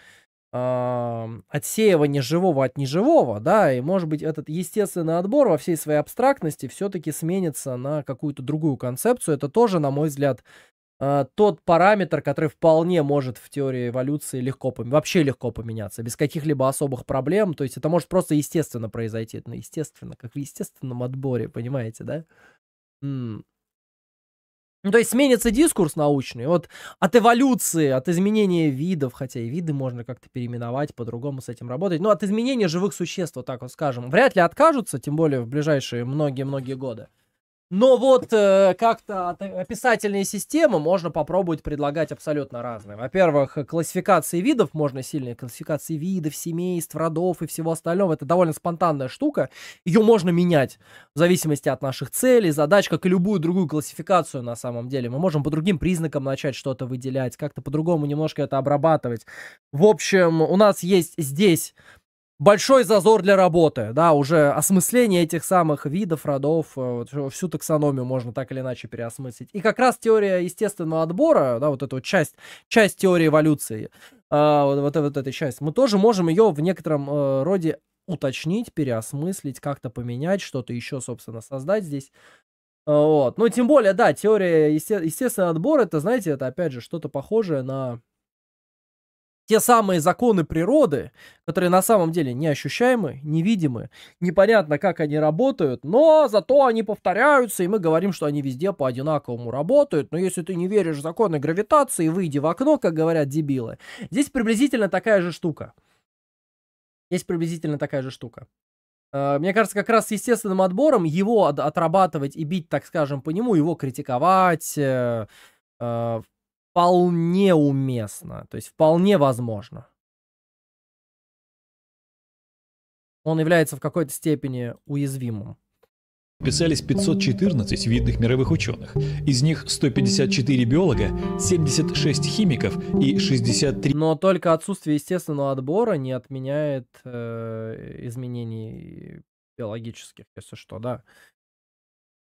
э, отсеивания живого от неживого, да, и может быть этот естественный отбор во всей своей абстрактности все-таки сменится на какую-то другую концепцию. Это тоже, на мой взгляд, Э, тот параметр, который вполне может в теории эволюции легко, вообще легко поменяться, без каких-либо особых проблем. То есть это может просто естественно произойти. ну, естественно, как в естественном отборе, понимаете, да? М ну, то есть сменится дискурс научный. Вот от эволюции, от изменения видов, хотя и виды можно как-то переименовать, по-другому с этим работать. но от изменения живых существ, вот так вот скажем, вряд ли откажутся, тем более в ближайшие многие-многие годы. Но вот э, как-то э, описательные системы можно попробовать предлагать абсолютно разные. Во-первых, классификации видов можно сильные. Классификации видов, семейств, родов и всего остального. Это довольно спонтанная штука. Ее можно менять в зависимости от наших целей, задач, как и любую другую классификацию на самом деле. Мы можем по другим признакам начать что-то выделять, как-то по-другому немножко это обрабатывать. В общем, у нас есть здесь большой зазор для работы, да, уже осмысление этих самых видов, родов, э, всю таксономию можно так или иначе переосмыслить. И как раз теория естественного отбора, да, вот эта вот часть, часть теории эволюции, э, вот, вот, вот эта часть, мы тоже можем ее в некотором э, роде уточнить, переосмыслить, как-то поменять, что-то еще, собственно, создать здесь. Э, вот. Ну, тем более, да, теория есте- естественного отбора, это, знаете, это, опять же, что-то похожее на те самые законы природы, которые на самом деле не невидимы, непонятно, как они работают, но зато они повторяются, и мы говорим, что они везде по одинаковому работают. Но если ты не веришь в законы гравитации, выйди в окно, как говорят дебилы. Здесь приблизительно такая же штука. Здесь приблизительно такая же штука. Э, мне кажется, как раз с естественным отбором его отрабатывать и бить, так скажем, по нему, его критиковать, э, э, вполне уместно, то есть вполне возможно. Он является в какой-то степени уязвимым. Писались 514 видных мировых ученых. Из них 154 биолога, 76 химиков и 63... Но только отсутствие естественного отбора не отменяет э, изменений биологических, если что, да.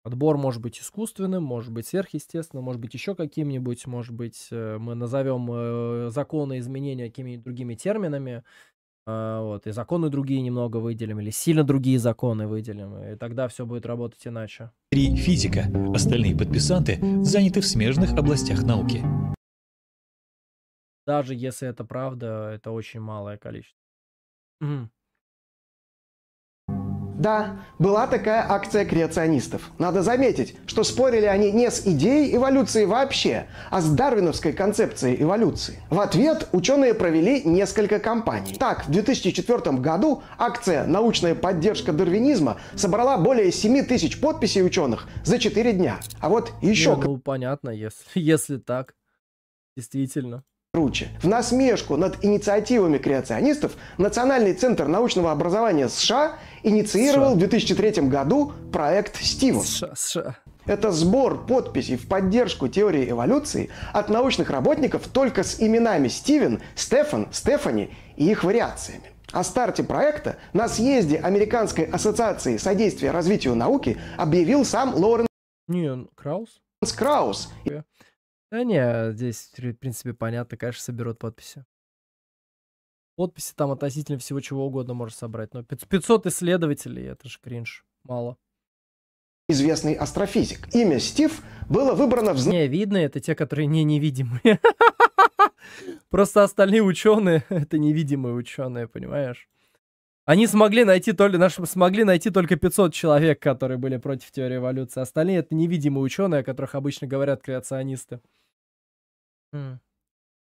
Отбор может быть искусственным, может быть сверхъестественным, может быть еще каким-нибудь, может быть э, мы назовем э, законы изменения какими-нибудь другими терминами, э, вот, и законы другие немного выделим, или сильно другие законы выделим, и тогда все будет работать иначе. Три физика. Остальные подписанты заняты в смежных областях науки. Даже если это правда, это очень малое количество. Да, была такая акция креационистов. Надо заметить, что спорили они не с идеей эволюции вообще, а с дарвиновской концепцией эволюции. В ответ ученые провели несколько кампаний. Так, в 2004 году акция «Научная поддержка дарвинизма» собрала более 7 тысяч подписей ученых за 4 дня. А вот еще... Ну, ну понятно, если, если так. Действительно круче. В насмешку над инициативами креационистов Национальный центр научного образования США инициировал в 2003 году проект Стивен. США. Это сбор подписей в поддержку теории эволюции от научных работников только с именами Стивен, Стефан, Стефани и их вариациями. О старте проекта на съезде Американской ассоциации содействия развитию науки объявил сам Лоренс Не, Краус? Краус. Yeah. Э, да не, здесь, в принципе, понятно, конечно, соберут подписи. Подписи там относительно всего чего угодно можно собрать. Но 500 исследователей, это же кринж. Мало известный астрофизик. Имя Стив было выбрано в знак... Не, видно, это те, которые не невидимые. Просто остальные ученые, это невидимые ученые, понимаешь? Они смогли найти только, наш, смогли найти только 500 человек, которые были против теории эволюции. Остальные это невидимые ученые, о которых обычно говорят креационисты.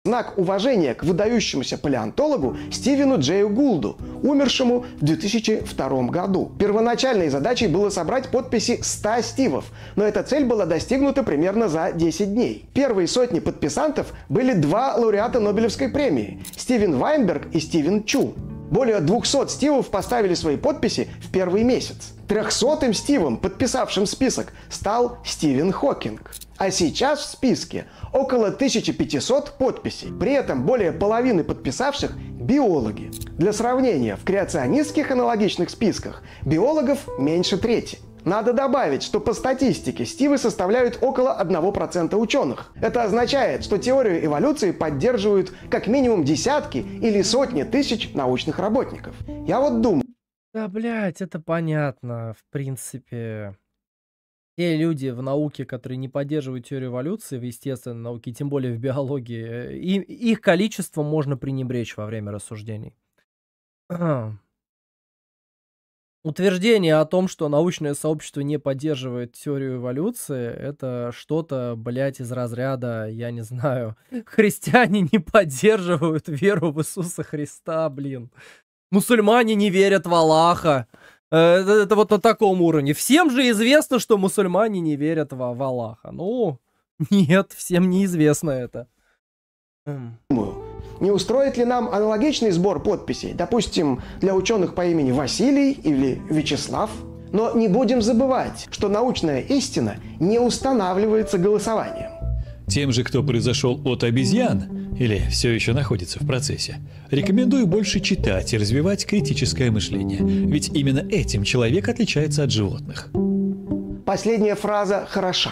Знак уважения к выдающемуся палеонтологу Стивену Джею Гулду, умершему в 2002 году. Первоначальной задачей было собрать подписи 100 Стивов, но эта цель была достигнута примерно за 10 дней. Первые сотни подписантов были два лауреата Нобелевской премии – Стивен Вайнберг и Стивен Чу. Более 200 стивов поставили свои подписи в первый месяц. Трехсотым стивом, подписавшим список, стал Стивен Хокинг. А сейчас в списке около 1500 подписей. При этом более половины подписавших – биологи. Для сравнения, в креационистских аналогичных списках биологов меньше трети. Надо добавить, что по статистике Стивы составляют около 1% ученых. Это означает, что теорию эволюции поддерживают как минимум десятки или сотни тысяч научных работников. Я вот думаю... Да, блядь, это понятно, в принципе. Те люди в науке, которые не поддерживают теорию эволюции, в естественной науке, тем более в биологии, э, и, их количество можно пренебречь во время рассуждений. Утверждение о том, что научное сообщество не поддерживает теорию эволюции, это что-то, блядь, из разряда, я не знаю, христиане не поддерживают веру в Иисуса Христа, блин. Мусульмане не верят в Аллаха. Э, это, это вот на таком уровне. Всем же известно, что мусульмане не верят в, в Аллаха. Ну, нет, всем неизвестно это. Эм. Думаю, не устроит ли нам аналогичный сбор подписей, допустим, для ученых по имени Василий или Вячеслав? Но не будем забывать, что научная истина не устанавливается голосованием. Тем же, кто произошел от обезьян, или все еще находится в процессе, рекомендую больше читать и развивать критическое мышление, ведь именно этим человек отличается от животных. Последняя фраза хороша.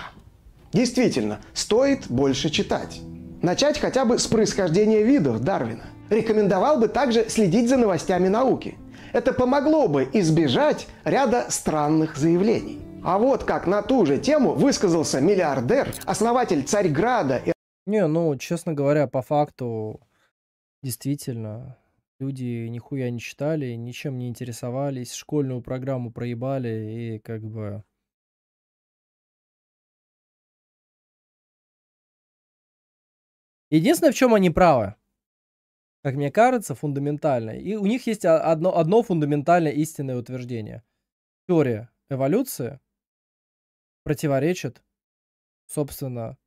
Действительно, стоит больше читать. Начать хотя бы с происхождения видов Дарвина. Рекомендовал бы также следить за новостями науки. Это помогло бы избежать ряда странных заявлений. А вот как на ту же тему высказался миллиардер, основатель Царьграда и... Не, ну, честно говоря, по факту, действительно, люди нихуя не читали, ничем не интересовались, школьную программу проебали и как бы Единственное, в чем они правы, как мне кажется, фундаментально. И у них есть одно, одно фундаментальное истинное утверждение. Теория эволюции противоречит, собственно,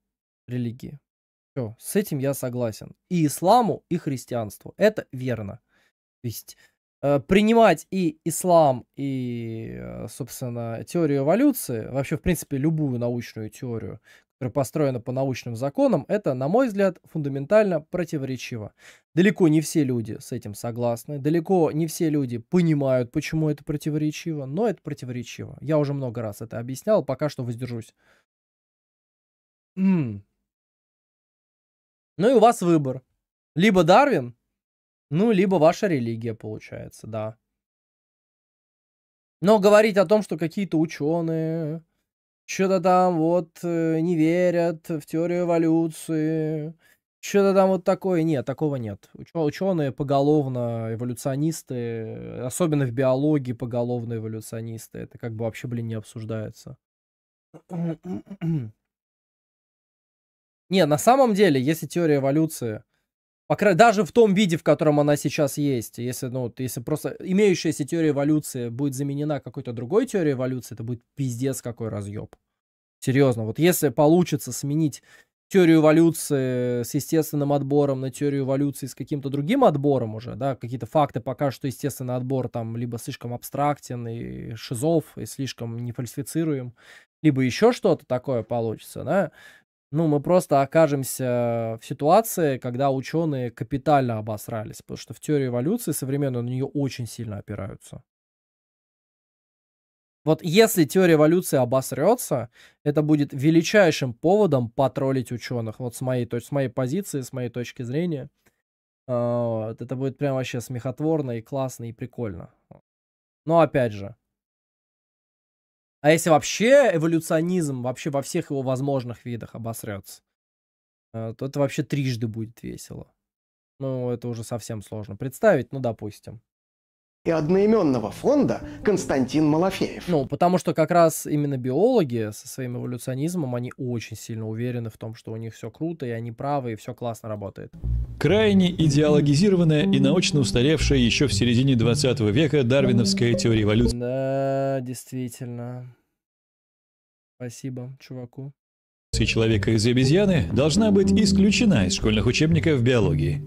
религии. Все, с этим я согласен. И исламу, и христианству. Это верно. То есть э, принимать и ислам, и, э, собственно, теорию эволюции, вообще, в принципе, любую научную теорию, которая построена по научным законам, это, на мой взгляд, фундаментально противоречиво. Далеко не все люди с этим согласны, далеко не все люди понимают, почему это противоречиво, но это противоречиво. Я уже много раз это объяснял, пока что воздержусь. М -м. Ну и у вас выбор. Либо Дарвин, ну, либо ваша религия, получается, да. Но говорить о том, что какие-то ученые что-то там вот э, не верят в теорию эволюции, что-то там вот такое. Нет, такого нет. Ученые поголовно эволюционисты, особенно в биологии поголовно эволюционисты, это как бы вообще, блин, не обсуждается. Не, на самом деле, если теория эволюции по крайней даже в том виде, в котором она сейчас есть, если, ну, если просто имеющаяся теория эволюции будет заменена какой-то другой теорией эволюции, это будет пиздец какой разъеб. Серьезно, вот если получится сменить теорию эволюции с естественным отбором на теорию эволюции с каким-то другим отбором уже, да, какие-то факты пока что естественный отбор там либо слишком абстрактен и шизов, и слишком нефальсифицируем, либо еще что-то такое получится, да, ну, мы просто окажемся в ситуации, когда ученые капитально обосрались, потому что в теории эволюции современно на нее очень сильно опираются. Вот если теория эволюции обосрется, это будет величайшим поводом потроллить ученых. Вот с моей, то, есть с моей позиции, с моей точки зрения. А, вот, это будет прям вообще смехотворно и классно и прикольно. Но ну, опять же, а если вообще эволюционизм вообще во всех его возможных видах обосрется, э, то это вообще трижды будет весело. Ну, это уже совсем сложно представить, ну, допустим. И одноименного фонда Константин Малафеев. Ну, потому что как раз именно биологи со своим эволюционизмом, они очень сильно уверены в том, что у них все круто, и они правы, и все классно работает. Крайне идеологизированная и научно устаревшая еще в середине 20 века дарвиновская теория эволюции. Да, действительно. Спасибо, чуваку. Человека из обезьяны должна быть исключена из школьных учебников биологии.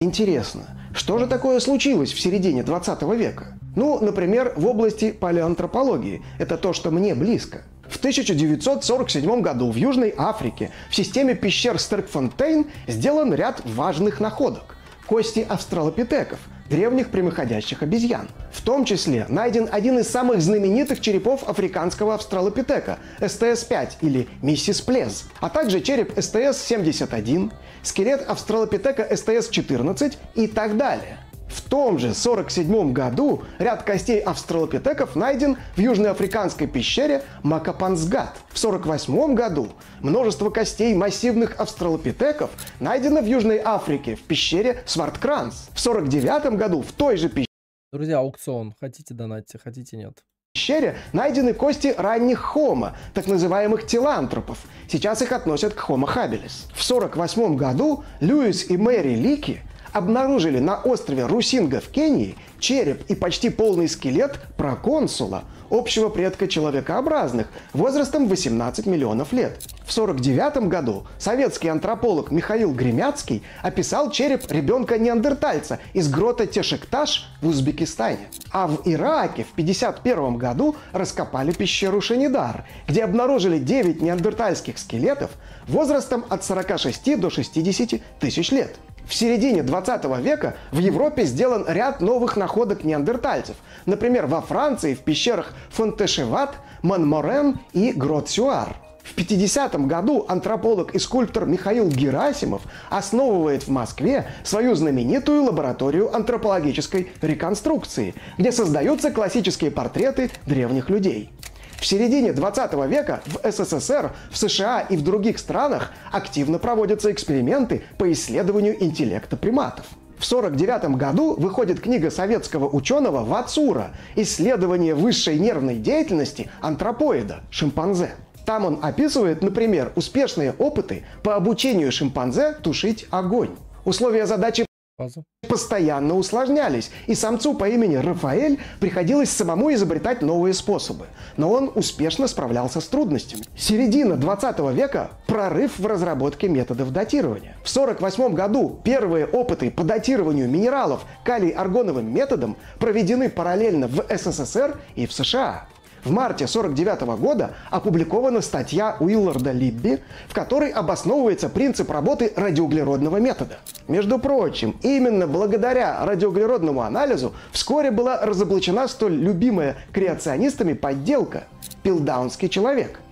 Интересно, что же такое случилось в середине 20 века? Ну, например, в области палеантропологии. Это то, что мне близко. В 1947 году в Южной Африке в системе пещер Стеркфонтейн сделан ряд важных находок кости австралопитеков, древних прямоходящих обезьян. В том числе найден один из самых знаменитых черепов африканского австралопитека – СТС-5 или Миссис Плез, а также череп СТС-71, скелет австралопитека СТС-14 и так далее – в том же 47 году ряд костей австралопитеков найден в южноафриканской пещере Макапансгат. В 48 году множество костей массивных австралопитеков найдено в Южной Африке в пещере Сварткранс. В 49 году в той же пещере Друзья, аукцион. Хотите донатьте, хотите нет пещере найдены кости ранних хома, так называемых телантропов. Сейчас их относят к хомо хабилис. В 1948 году Льюис и Мэри Лики обнаружили на острове Русинга в Кении череп и почти полный скелет проконсула, общего предка человекообразных, возрастом 18 миллионов лет. В 1949 году советский антрополог Михаил Гремяцкий описал череп ребенка-неандертальца из грота Тешекташ в Узбекистане. А в Ираке в 1951 году раскопали пещеру Шенидар, где обнаружили 9 неандертальских скелетов возрастом от 46 до 60 тысяч лет. В середине 20 века в Европе сделан ряд новых находок неандертальцев. Например, во Франции в пещерах Фонтешеват, Монморен и грот В 50 году антрополог и скульптор Михаил Герасимов основывает в Москве свою знаменитую лабораторию антропологической реконструкции, где создаются классические портреты древних людей. В середине 20 века в СССР, в США и в других странах активно проводятся эксперименты по исследованию интеллекта приматов. В 1949 году выходит книга советского ученого Вацура «Исследование высшей нервной деятельности антропоида – шимпанзе». Там он описывает, например, успешные опыты по обучению шимпанзе тушить огонь. Условия задачи фазу. Постоянно усложнялись, и самцу по имени Рафаэль приходилось самому изобретать новые способы. Но он успешно справлялся с трудностями. Середина 20 века – прорыв в разработке методов датирования. В 1948 году первые опыты по датированию минералов калий-аргоновым методом проведены параллельно в СССР и в США. В марте 1949 -го года опубликована статья Уилларда Либби, в которой обосновывается принцип работы радиоуглеродного метода. Между прочим, именно благодаря радиоуглеродному анализу вскоре была разоблачена столь любимая креационистами подделка – пилдаунский человек –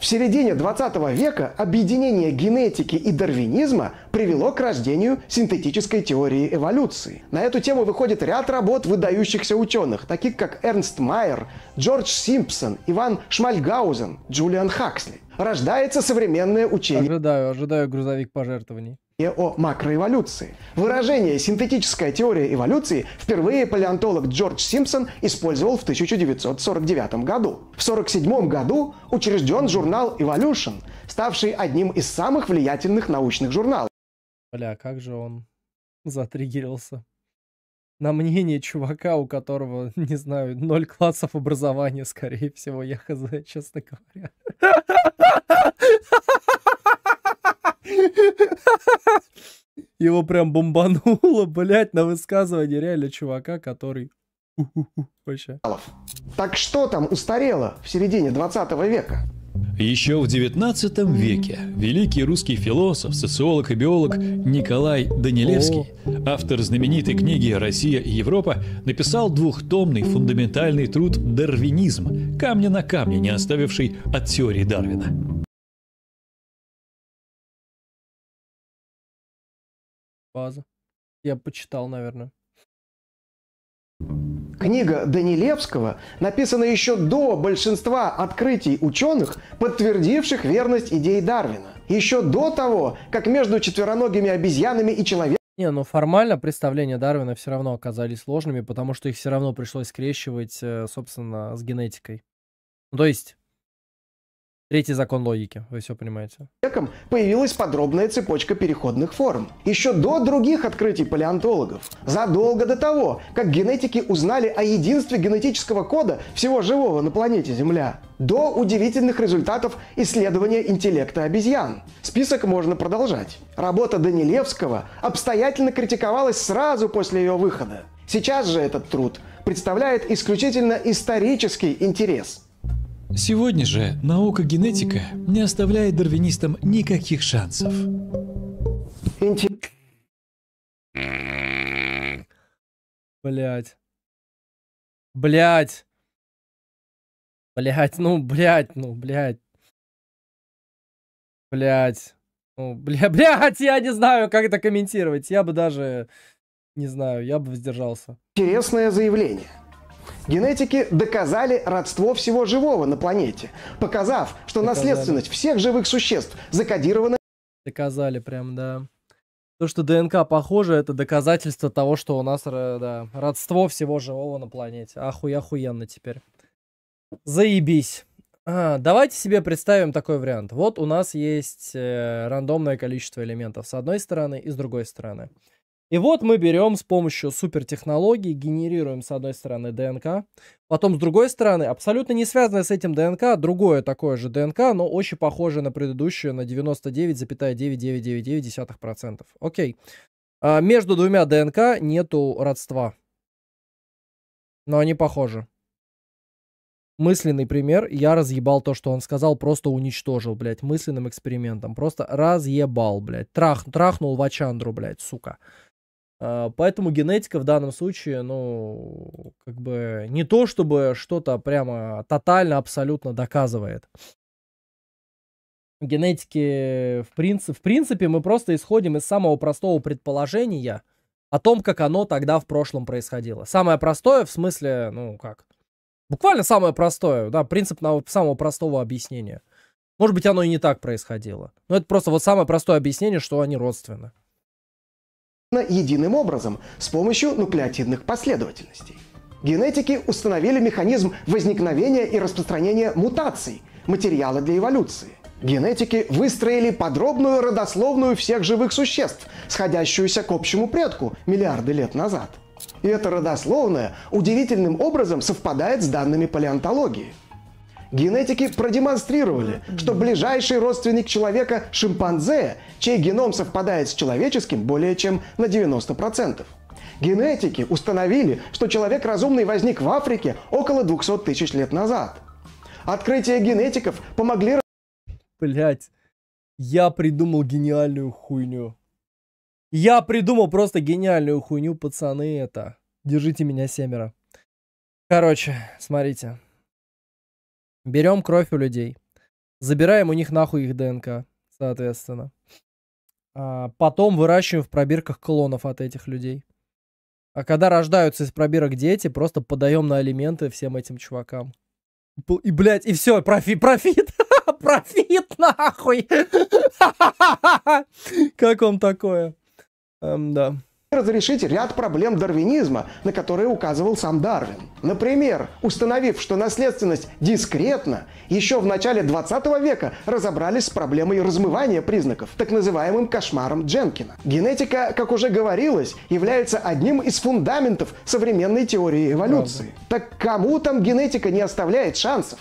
в середине 20 века объединение генетики и дарвинизма привело к рождению синтетической теории эволюции. На эту тему выходит ряд работ выдающихся ученых, таких как Эрнст Майер, Джордж Симпсон, Иван Шмальгаузен, Джулиан Хаксли. Рождается современное учение. Ожидаю, ожидаю грузовик пожертвований о макроэволюции. Выражение «синтетическая теория эволюции» впервые палеонтолог Джордж Симпсон использовал в 1949 году. В 1947 году учрежден журнал Evolution, ставший одним из самых влиятельных научных журналов. Бля, как же он затриггерился на мнение чувака, у которого, не знаю, ноль классов образования, скорее всего, я хз, честно говоря. Его прям бомбануло, блядь, на высказывание реально чувака, который... Вообще. Так что там устарело в середине 20 века? Еще в XIX веке великий русский философ, социолог и биолог Николай Данилевский, автор знаменитой книги «Россия и Европа», написал двухтомный фундаментальный труд «Дарвинизм», камня на камне, не оставивший от теории Дарвина. База. Я почитал, наверное. Книга Данилевского написана еще до большинства открытий ученых, подтвердивших верность идей Дарвина. Еще до того, как между четвероногими обезьянами и человеком... Не, ну формально представления Дарвина все равно оказались сложными, потому что их все равно пришлось скрещивать, э, собственно, с генетикой. То есть Третий закон логики, вы все понимаете. Появилась подробная цепочка переходных форм. Еще до других открытий палеонтологов, задолго до того, как генетики узнали о единстве генетического кода всего живого на планете Земля, до удивительных результатов исследования интеллекта обезьян. Список можно продолжать. Работа Данилевского обстоятельно критиковалась сразу после ее выхода. Сейчас же этот труд представляет исключительно исторический интерес – Сегодня же наука генетика не оставляет дарвинистам никаких шансов. Блять. Блять. Блять, ну, блять, ну, блять. Блять. Ну, бля, блять, я не знаю, как это комментировать. Я бы даже, не знаю, я бы воздержался. Интересное заявление. Генетики доказали родство всего живого на планете, показав, что доказали. наследственность всех живых существ закодирована... Доказали прям, да. То, что ДНК похоже, это доказательство того, что у нас да, родство всего живого на планете. Ахуя охуенно теперь. Заебись. А, давайте себе представим такой вариант. Вот у нас есть э, рандомное количество элементов с одной стороны и с другой стороны. И вот мы берем с помощью супертехнологии, генерируем с одной стороны ДНК, потом с другой стороны, абсолютно не связанное с этим ДНК, другое такое же ДНК, но очень похожее на предыдущее на 99,9999%. Окей. А между двумя ДНК нету родства. Но они похожи. Мысленный пример. Я разъебал то, что он сказал, просто уничтожил, блядь, мысленным экспериментом. Просто разъебал, блядь. Трах, трахнул Вачандру, Ачандру, блядь, сука. А, поэтому генетика в данном случае, ну, как бы не то, чтобы что-то прямо тотально, абсолютно доказывает. Генетики, в принципе, в принципе, мы просто исходим из самого простого предположения о том, как оно тогда в прошлом происходило. Самое простое, в смысле, ну как, буквально самое простое, да, принцип самого простого объяснения. Может быть, оно и не так происходило. Но это просто вот самое простое объяснение, что они родственны единым образом с помощью нуклеотидных последовательностей. Генетики установили механизм возникновения и распространения мутаций, материала для эволюции. Генетики выстроили подробную родословную всех живых существ, сходящуюся к общему предку миллиарды лет назад. И эта родословная удивительным образом совпадает с данными палеонтологии. Генетики продемонстрировали, что ближайший родственник человека – шимпанзе, чей геном совпадает с человеческим более чем на 90%. Генетики установили, что человек разумный возник в Африке около 200 тысяч лет назад. Открытия генетиков помогли... Блять, я придумал гениальную хуйню. Я придумал просто гениальную хуйню, пацаны, это. Держите меня семеро. Короче, смотрите. Берем кровь у людей. Забираем у них нахуй их ДНК, соответственно. А потом выращиваем в пробирках клонов от этих людей. А когда рождаются из пробирок дети, просто подаем на алименты всем этим чувакам. И, блядь, и все, профи, профит, профит, нахуй. как вам такое? Эм, да разрешить ряд проблем дарвинизма, на которые указывал сам Дарвин. Например, установив, что наследственность дискретна, еще в начале 20 века разобрались с проблемой размывания признаков, так называемым кошмаром Дженкина. Генетика, как уже говорилось, является одним из фундаментов современной теории эволюции. Правда. Так кому там генетика не оставляет шансов?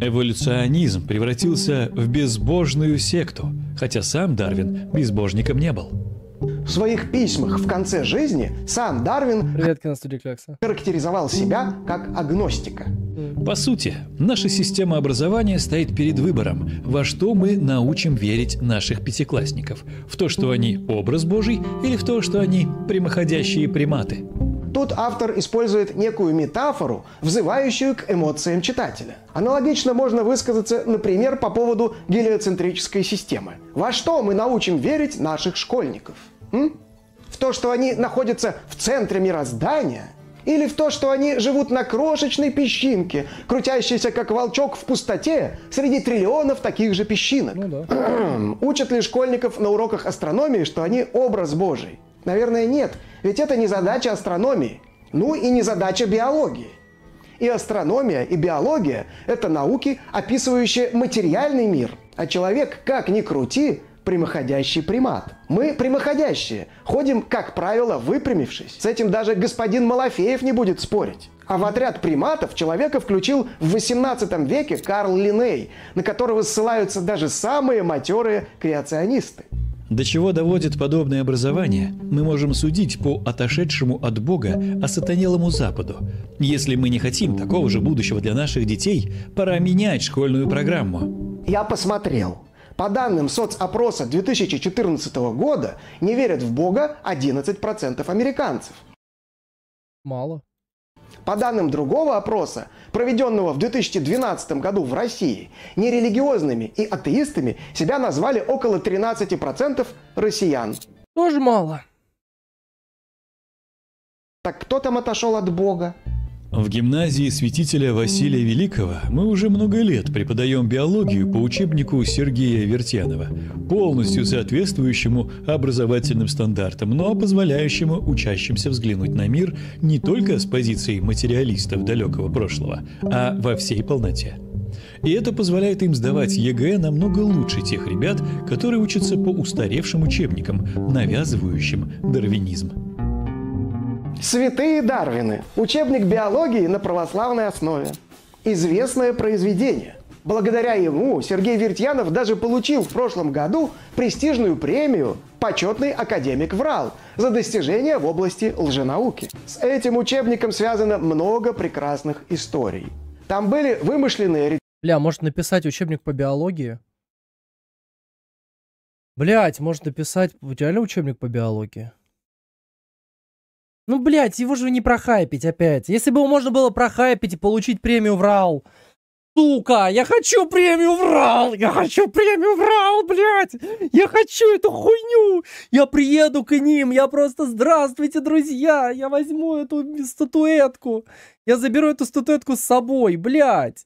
Эволюционизм превратился в безбожную секту, хотя сам Дарвин безбожником не был. В своих письмах в конце жизни сам Дарвин характеризовал себя как агностика. По сути, наша система образования стоит перед выбором, во что мы научим верить наших пятиклассников. В то, что они образ Божий, или в то, что они прямоходящие приматы. Тут автор использует некую метафору, взывающую к эмоциям читателя. Аналогично можно высказаться, например, по поводу гелиоцентрической системы. Во что мы научим верить наших школьников? В то, что они находятся в центре мироздания? Или в то, что они живут на крошечной песчинке, крутящейся как волчок в пустоте среди триллионов таких же песчинок? Ну да. Учат ли школьников на уроках астрономии, что они образ Божий? Наверное, нет, ведь это не задача астрономии. Ну и не задача биологии. И астрономия, и биология – это науки, описывающие материальный мир. А человек, как ни крути, прямоходящий примат. Мы прямоходящие, ходим, как правило, выпрямившись. С этим даже господин Малафеев не будет спорить. А в отряд приматов человека включил в 18 веке Карл Линей, на которого ссылаются даже самые матерые креационисты. До чего доводит подобное образование, мы можем судить по отошедшему от Бога осатанелому Западу. Если мы не хотим такого же будущего для наших детей, пора менять школьную программу. Я посмотрел. По данным соцопроса 2014 года, не верят в Бога 11% американцев. Мало. По данным другого опроса, проведенного в 2012 году в России, нерелигиозными и атеистами себя назвали около 13% россиян. Тоже мало. Так кто там отошел от Бога? В гимназии святителя Василия Великого мы уже много лет преподаем биологию по учебнику Сергея Вертянова, полностью соответствующему образовательным стандартам, но позволяющему учащимся взглянуть на мир не только с позиции материалистов далекого прошлого, а во всей полноте. И это позволяет им сдавать ЕГЭ намного лучше тех ребят, которые учатся по устаревшим учебникам, навязывающим дарвинизм. Святые Дарвины. Учебник биологии на православной основе. Известное произведение. Благодаря ему Сергей Вертьянов даже получил в прошлом году престижную премию «Почетный академик ВРАЛ» за достижения в области лженауки. С этим учебником связано много прекрасных историй. Там были вымышленные... Бля, может написать учебник по биологии? Блять, может написать реально учебник по биологии? Ну, блядь, его же не прохайпить опять. Если бы его можно было прохайпить и получить премию в РАЛ. Сука, я хочу премию в РАЛ! Я хочу премию в РАЛ, блядь! Я хочу эту хуйню! Я приеду к ним, я просто здравствуйте, друзья! Я возьму эту статуэтку! Я заберу эту статуэтку с собой, блядь!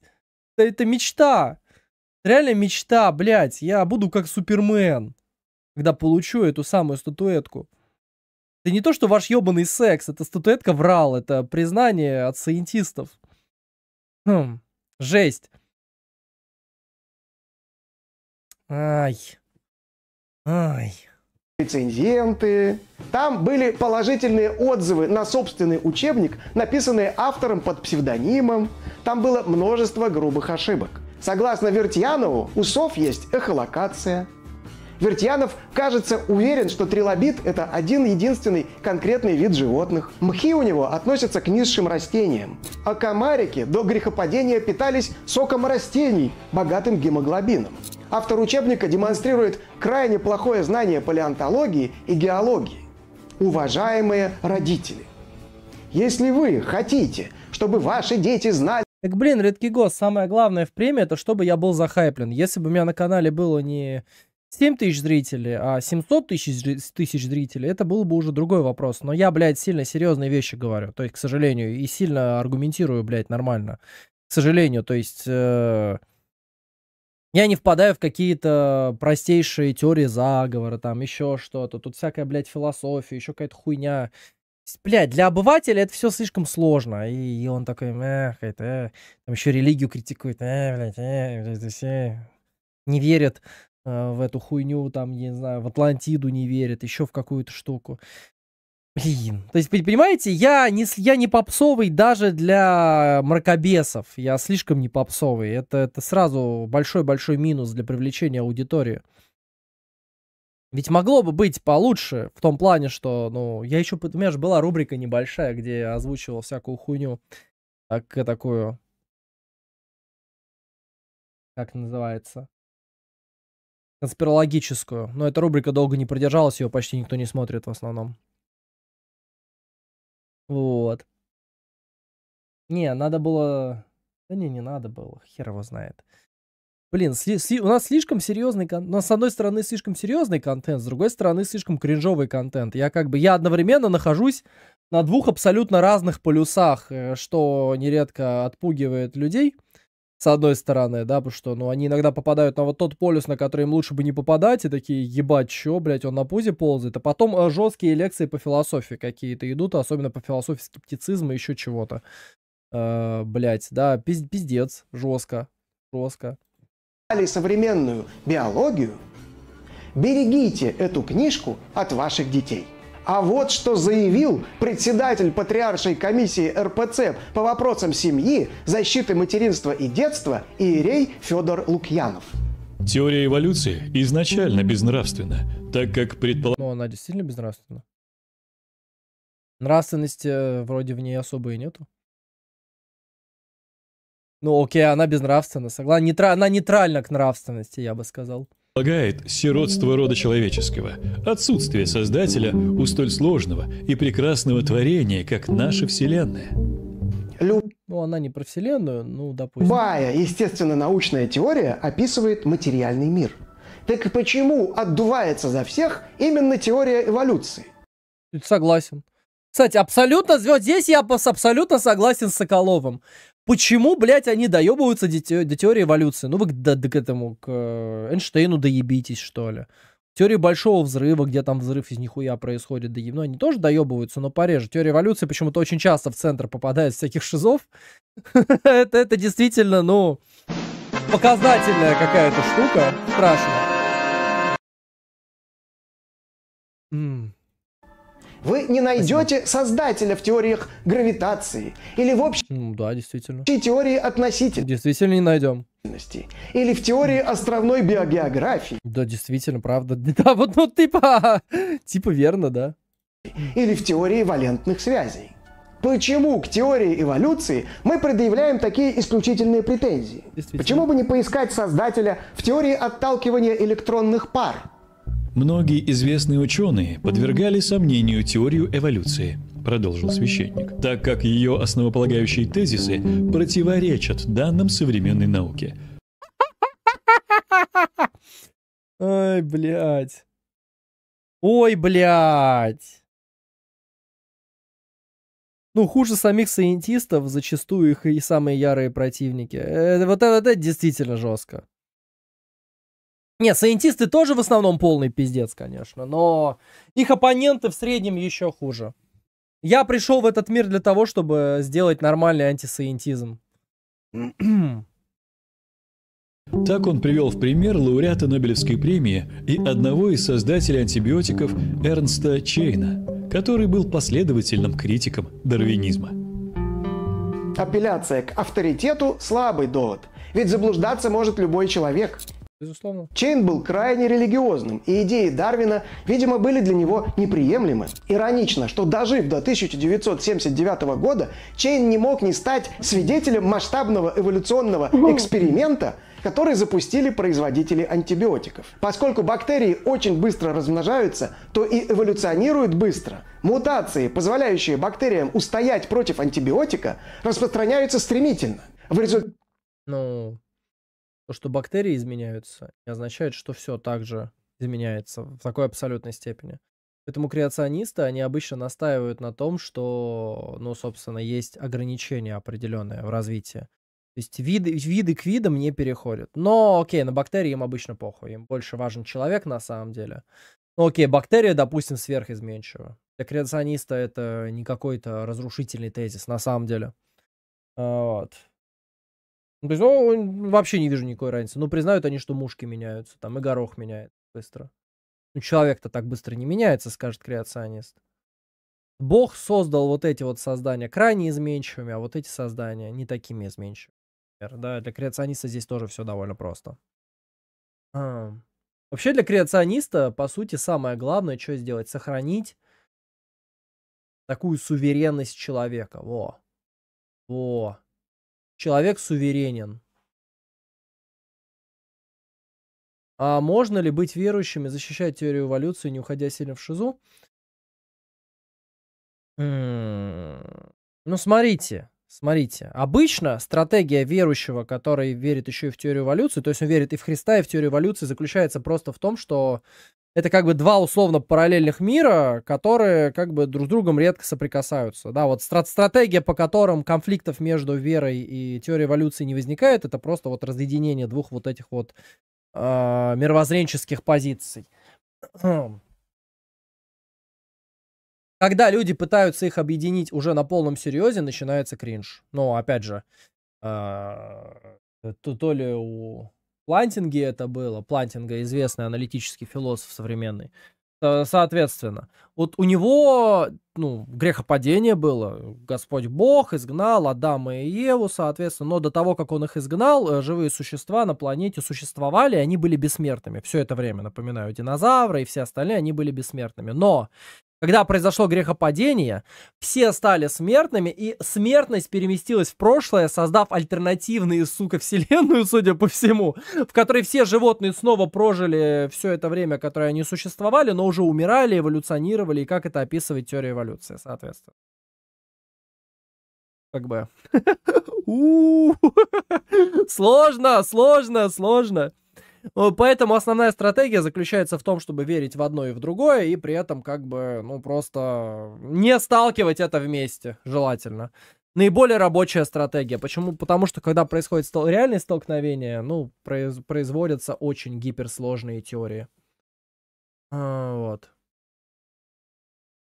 Это, это мечта! Реально мечта, блядь! Я буду как Супермен, когда получу эту самую статуэтку. Это не то, что ваш ебаный секс, это статуэтка врал, это признание от саентистов. Хм, жесть. Ай. Ай. Рецензенты. Там были положительные отзывы на собственный учебник, написанные автором под псевдонимом. Там было множество грубых ошибок. Согласно Вертьянову, у сов есть эхолокация – Вертьянов, кажется, уверен, что трилобит – это один-единственный конкретный вид животных. Мхи у него относятся к низшим растениям. А комарики до грехопадения питались соком растений, богатым гемоглобином. Автор учебника демонстрирует крайне плохое знание палеонтологии и геологии. Уважаемые родители, если вы хотите, чтобы ваши дети знали, так, блин, редкий гость, самое главное в премии, это чтобы я был захайплен. Если бы у меня на канале было не 7 тысяч зрителей, а 700 тысяч, тысяч зрителей, это был бы уже другой вопрос. Но я, блядь, сильно серьезные вещи говорю, то есть, к сожалению, и сильно аргументирую, блядь, нормально. К сожалению, то есть... Э... Я не впадаю в какие-то простейшие теории заговора, там еще что-то. Тут всякая, блядь, философия, еще какая-то хуйня. Блядь, для обывателя это все слишком сложно. И, и он такой, эх, это, э, там еще религию критикует, э, блядь, э, блядь, все не верят. Э, в эту хуйню, там, я не знаю, в Атлантиду не верит, еще в какую-то штуку. Блин. То есть, понимаете, я не, я не попсовый даже для мракобесов. Я слишком не попсовый. Это, это сразу большой-большой минус для привлечения аудитории. Ведь могло бы быть получше, в том плане, что, ну, я еще, у меня же была рубрика небольшая, где я озвучивал всякую хуйню, так, такую, как называется, конспирологическую. Но эта рубрика долго не продержалась, ее почти никто не смотрит в основном. Вот. Не, надо было... Да не, не надо было, хер его знает. Блин, сли... Сли... у нас слишком серьезный контент. У с одной стороны, слишком серьезный контент, с другой стороны, слишком кринжовый контент. Я как бы, я одновременно нахожусь на двух абсолютно разных полюсах, э, что нередко отпугивает людей с одной стороны, да, потому что, ну, они иногда попадают на вот тот полюс, на который им лучше бы не попадать, и такие, ебать, чё, блядь, он на пузе ползает, а потом э, жесткие лекции по философии какие-то идут, особенно по философии скептицизма и еще чего-то. Э, блядь, да, пиз- пиздец, жестко, жестко. Современную биологию, берегите эту книжку от ваших детей. А вот что заявил председатель Патриаршей комиссии РПЦ по вопросам семьи, защиты материнства и детства Иерей Федор Лукьянов. Теория эволюции изначально безнравственна, так как предполагает... Но она действительно безнравственна. Нравственности э, вроде в ней особо и нету. Ну окей, она безнравственна, согласна. Нейтра... Она нейтральна к нравственности, я бы сказал предполагает сиротство рода человеческого, отсутствие Создателя у столь сложного и прекрасного творения, как наша Вселенная. Люб... Ну, она не про Вселенную, ну, допустим. Любая естественно-научная теория описывает материальный мир. Так почему отдувается за всех именно теория эволюции? Согласен. Кстати, абсолютно, вот здесь я абсолютно согласен с Соколовым. Почему, блядь, они доебываются до, те, до теории эволюции? Ну вы до, до, к этому, к э, Эйнштейну доебитесь, что ли. Теория большого взрыва, где там взрыв из нихуя происходит, да ну они тоже доебываются, но пореже. Теория эволюции почему-то очень часто в центр попадает всяких шизов. это, это действительно, ну, показательная какая-то штука. Страшно. Вы не найдете Спасибо. создателя в теориях гравитации или в общей ну, да, действительно. теории относительности. Действительно не найдем. Или в теории островной биогеографии. Да, действительно, правда. Да, вот, ну, типа, типа верно, да. Или в теории валентных связей. Почему к теории эволюции мы предъявляем такие исключительные претензии? Почему бы не поискать создателя в теории отталкивания электронных пар? Многие известные ученые подвергали сомнению теорию эволюции, продолжил священник, так как ее основополагающие тезисы противоречат данным современной науке. Ой, блядь. Ой, блядь. Ну, хуже самих саентистов, зачастую их и самые ярые противники. Э, вот это, это действительно жестко. Нет, сайентисты тоже в основном полный пиздец, конечно, но их оппоненты в среднем еще хуже. Я пришел в этот мир для того, чтобы сделать нормальный антисайентизм. Так он привел в пример лауреата Нобелевской премии и одного из создателей антибиотиков Эрнста Чейна, который был последовательным критиком дарвинизма. Апелляция к авторитету – слабый довод, ведь заблуждаться может любой человек – Безусловно. Чейн был крайне религиозным, и идеи Дарвина, видимо, были для него неприемлемы. Иронично, что дожив до 1979 года, Чейн не мог не стать свидетелем масштабного эволюционного эксперимента, который запустили производители антибиотиков. Поскольку бактерии очень быстро размножаются, то и эволюционируют быстро. Мутации, позволяющие бактериям устоять против антибиотика, распространяются стремительно. В результате... Ну, то, что бактерии изменяются, не означает, что все также изменяется в такой абсолютной степени. Поэтому креационисты, они обычно настаивают на том, что, ну, собственно, есть ограничения определенные в развитии. То есть виды, виды к видам не переходят. Но, окей, на бактерии им обычно похуй. Им больше важен человек на самом деле. Ну, окей, бактерия, допустим, сверхизменчива. Для креациониста это не какой-то разрушительный тезис на самом деле. А, вот. Ну, то есть, ну, вообще не вижу никакой разницы. Ну, признают они, что мушки меняются, там, и горох меняет быстро. Ну, человек-то так быстро не меняется, скажет креационист. Бог создал вот эти вот создания крайне изменчивыми, а вот эти создания не такими изменчивыми. Да, для креациониста здесь тоже все довольно просто. А. Вообще для креациониста, по сути, самое главное, что сделать, сохранить такую суверенность человека. Во. Во человек суверенен. А можно ли быть верующим и защищать теорию эволюции, не уходя сильно в шизу? Ну, смотрите, смотрите. Обычно стратегия верующего, который верит еще и в теорию эволюции, то есть он верит и в Христа, и в теорию эволюции, заключается просто в том, что это как бы два условно параллельных мира, которые как бы друг с другом редко соприкасаются. Да, вот страт стратегия, по которым конфликтов между верой и теорией эволюции не возникает, это просто вот разъединение двух вот этих вот э, мировоззренческих позиций. Когда люди пытаются их объединить уже на полном серьезе, начинается кринж. Но опять же, а, то ли у Плантинге это было, Плантинга, известный аналитический философ современный. Соответственно, вот у него ну, грехопадение было. Господь Бог изгнал Адама и Еву, соответственно, но до того, как он их изгнал, э, живые существа на планете существовали, они были бессмертными. Все это время, напоминаю, динозавры и все остальные, они были бессмертными. Но когда произошло грехопадение, все стали смертными, и смертность переместилась в прошлое, создав альтернативную, сука, вселенную, судя по всему, в которой все животные снова прожили все это время, которое они существовали, но уже умирали, эволюционировали, и как это описывает теория эволюции, соответственно. Как бы. Сложно, сложно, сложно. Э, поэтому основная стратегия заключается в том, чтобы верить в одно и в другое, и при этом как бы, ну, просто не сталкивать это вместе, желательно. Наиболее рабочая стратегия. Почему? Потому что, когда происходит стол... реальные столкновения, ну, произ... производятся очень гиперсложные теории. А, вот.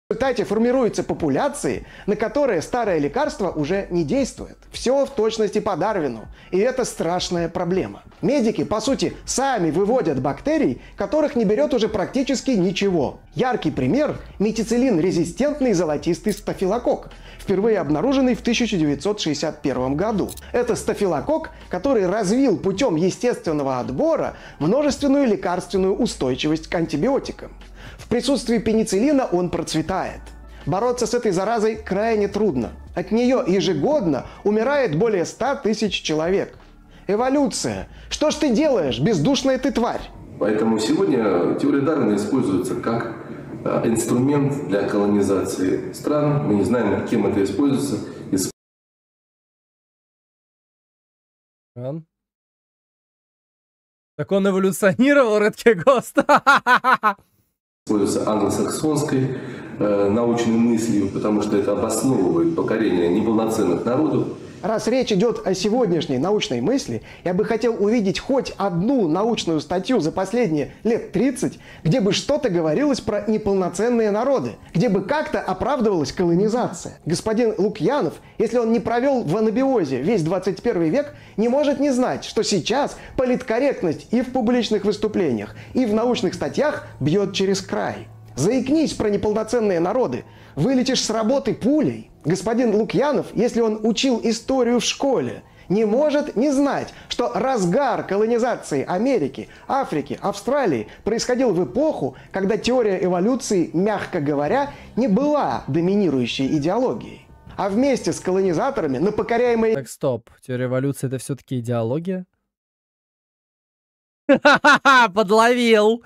В результате формируются популяции, на которые старое лекарство уже не действует. Все в точности по Дарвину, и это страшная проблема. Медики, по сути, сами выводят бактерий, которых не берет уже практически ничего. Яркий пример – метицилин-резистентный золотистый стафилокок, впервые обнаруженный в 1961 году. Это стафилокок, который развил путем естественного отбора множественную лекарственную устойчивость к антибиотикам. В присутствии пенициллина он процветает. Бороться с этой заразой крайне трудно. От нее ежегодно умирает более 100 тысяч человек. Эволюция. Что ж ты делаешь, бездушная ты тварь? Поэтому сегодня теория Дарвина используется как э, инструмент для колонизации стран. Мы не знаем, кем это используется. Так он эволюционировал, Редки Гост. пользуется англосаксонской э, научной мыслью, потому что это обосновывает покорение неполноценных народов Раз речь идет о сегодняшней научной мысли, я бы хотел увидеть хоть одну научную статью за последние лет 30, где бы что-то говорилось про неполноценные народы, где бы как-то оправдывалась колонизация. Господин Лукьянов, если он не провел в анабиозе весь 21 век, не может не знать, что сейчас политкорректность и в публичных выступлениях, и в научных статьях бьет через край. Заикнись про неполноценные народы, Вылетишь с работы пулей. Господин Лукьянов, если он учил историю в школе, не может не знать, что разгар колонизации Америки, Африки, Австралии происходил в эпоху, когда теория эволюции, мягко говоря, не была доминирующей идеологией. А вместе с колонизаторами на покоряемой... Так, стоп. Теория эволюции — это все-таки идеология? Ха-ха, Подловил!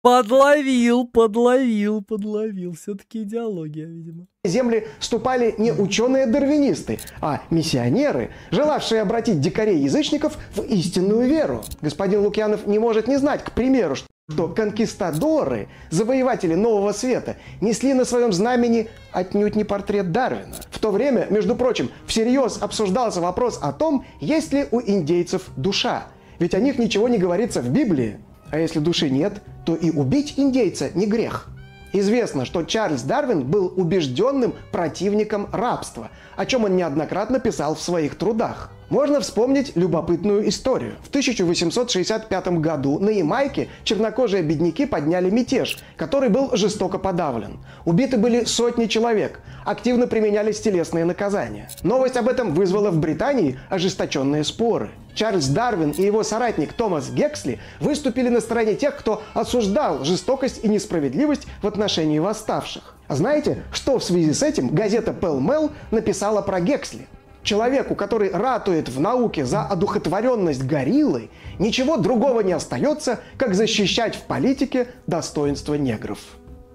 Подловил, подловил, подловил. Все-таки идеология, видимо. Земли ступали не ученые-дарвинисты, а миссионеры, желавшие обратить дикарей-язычников в истинную веру. Господин Лукьянов не может не знать, к примеру, что конкистадоры, завоеватели Нового Света, несли на своем знамени отнюдь не портрет Дарвина. В то время, между прочим, всерьез обсуждался вопрос о том, есть ли у индейцев душа. Ведь о них ничего не говорится в Библии. А если души нет, то и убить индейца не грех. Известно, что Чарльз Дарвин был убежденным противником рабства, о чем он неоднократно писал в своих трудах. Можно вспомнить любопытную историю. В 1865 году на Ямайке чернокожие бедняки подняли мятеж, который был жестоко подавлен. Убиты были сотни человек, активно применялись телесные наказания. Новость об этом вызвала в Британии ожесточенные споры. Чарльз Дарвин и его соратник Томас Гексли выступили на стороне тех, кто осуждал жестокость и несправедливость в отношении восставших. Знаете, что в связи с этим газета Pell написала про Гексли? Человеку, который ратует в науке за одухотворенность гориллы, ничего другого не остается, как защищать в политике достоинство негров.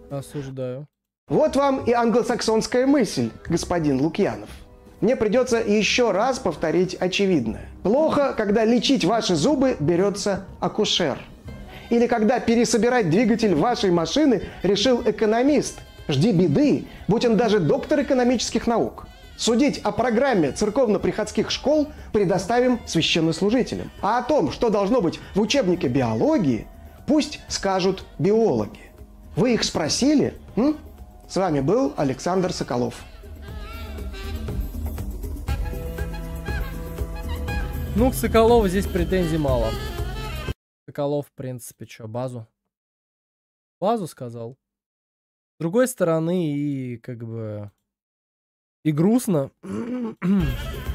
Осуждаю. Вот вам и англосаксонская мысль, господин Лукьянов. Мне придется еще раз повторить очевидное. Плохо, когда лечить ваши зубы берется акушер. Или когда пересобирать двигатель вашей машины решил экономист – Жди беды, будь он даже доктор экономических наук. Судить о программе церковно-приходских школ предоставим священнослужителям. А о том, что должно быть в учебнике биологии, пусть скажут биологи. Вы их спросили? М? С вами был Александр Соколов. Ну, к Соколову здесь претензий мало. Соколов, в принципе, что, базу? Базу сказал. С другой стороны, и как бы... И грустно.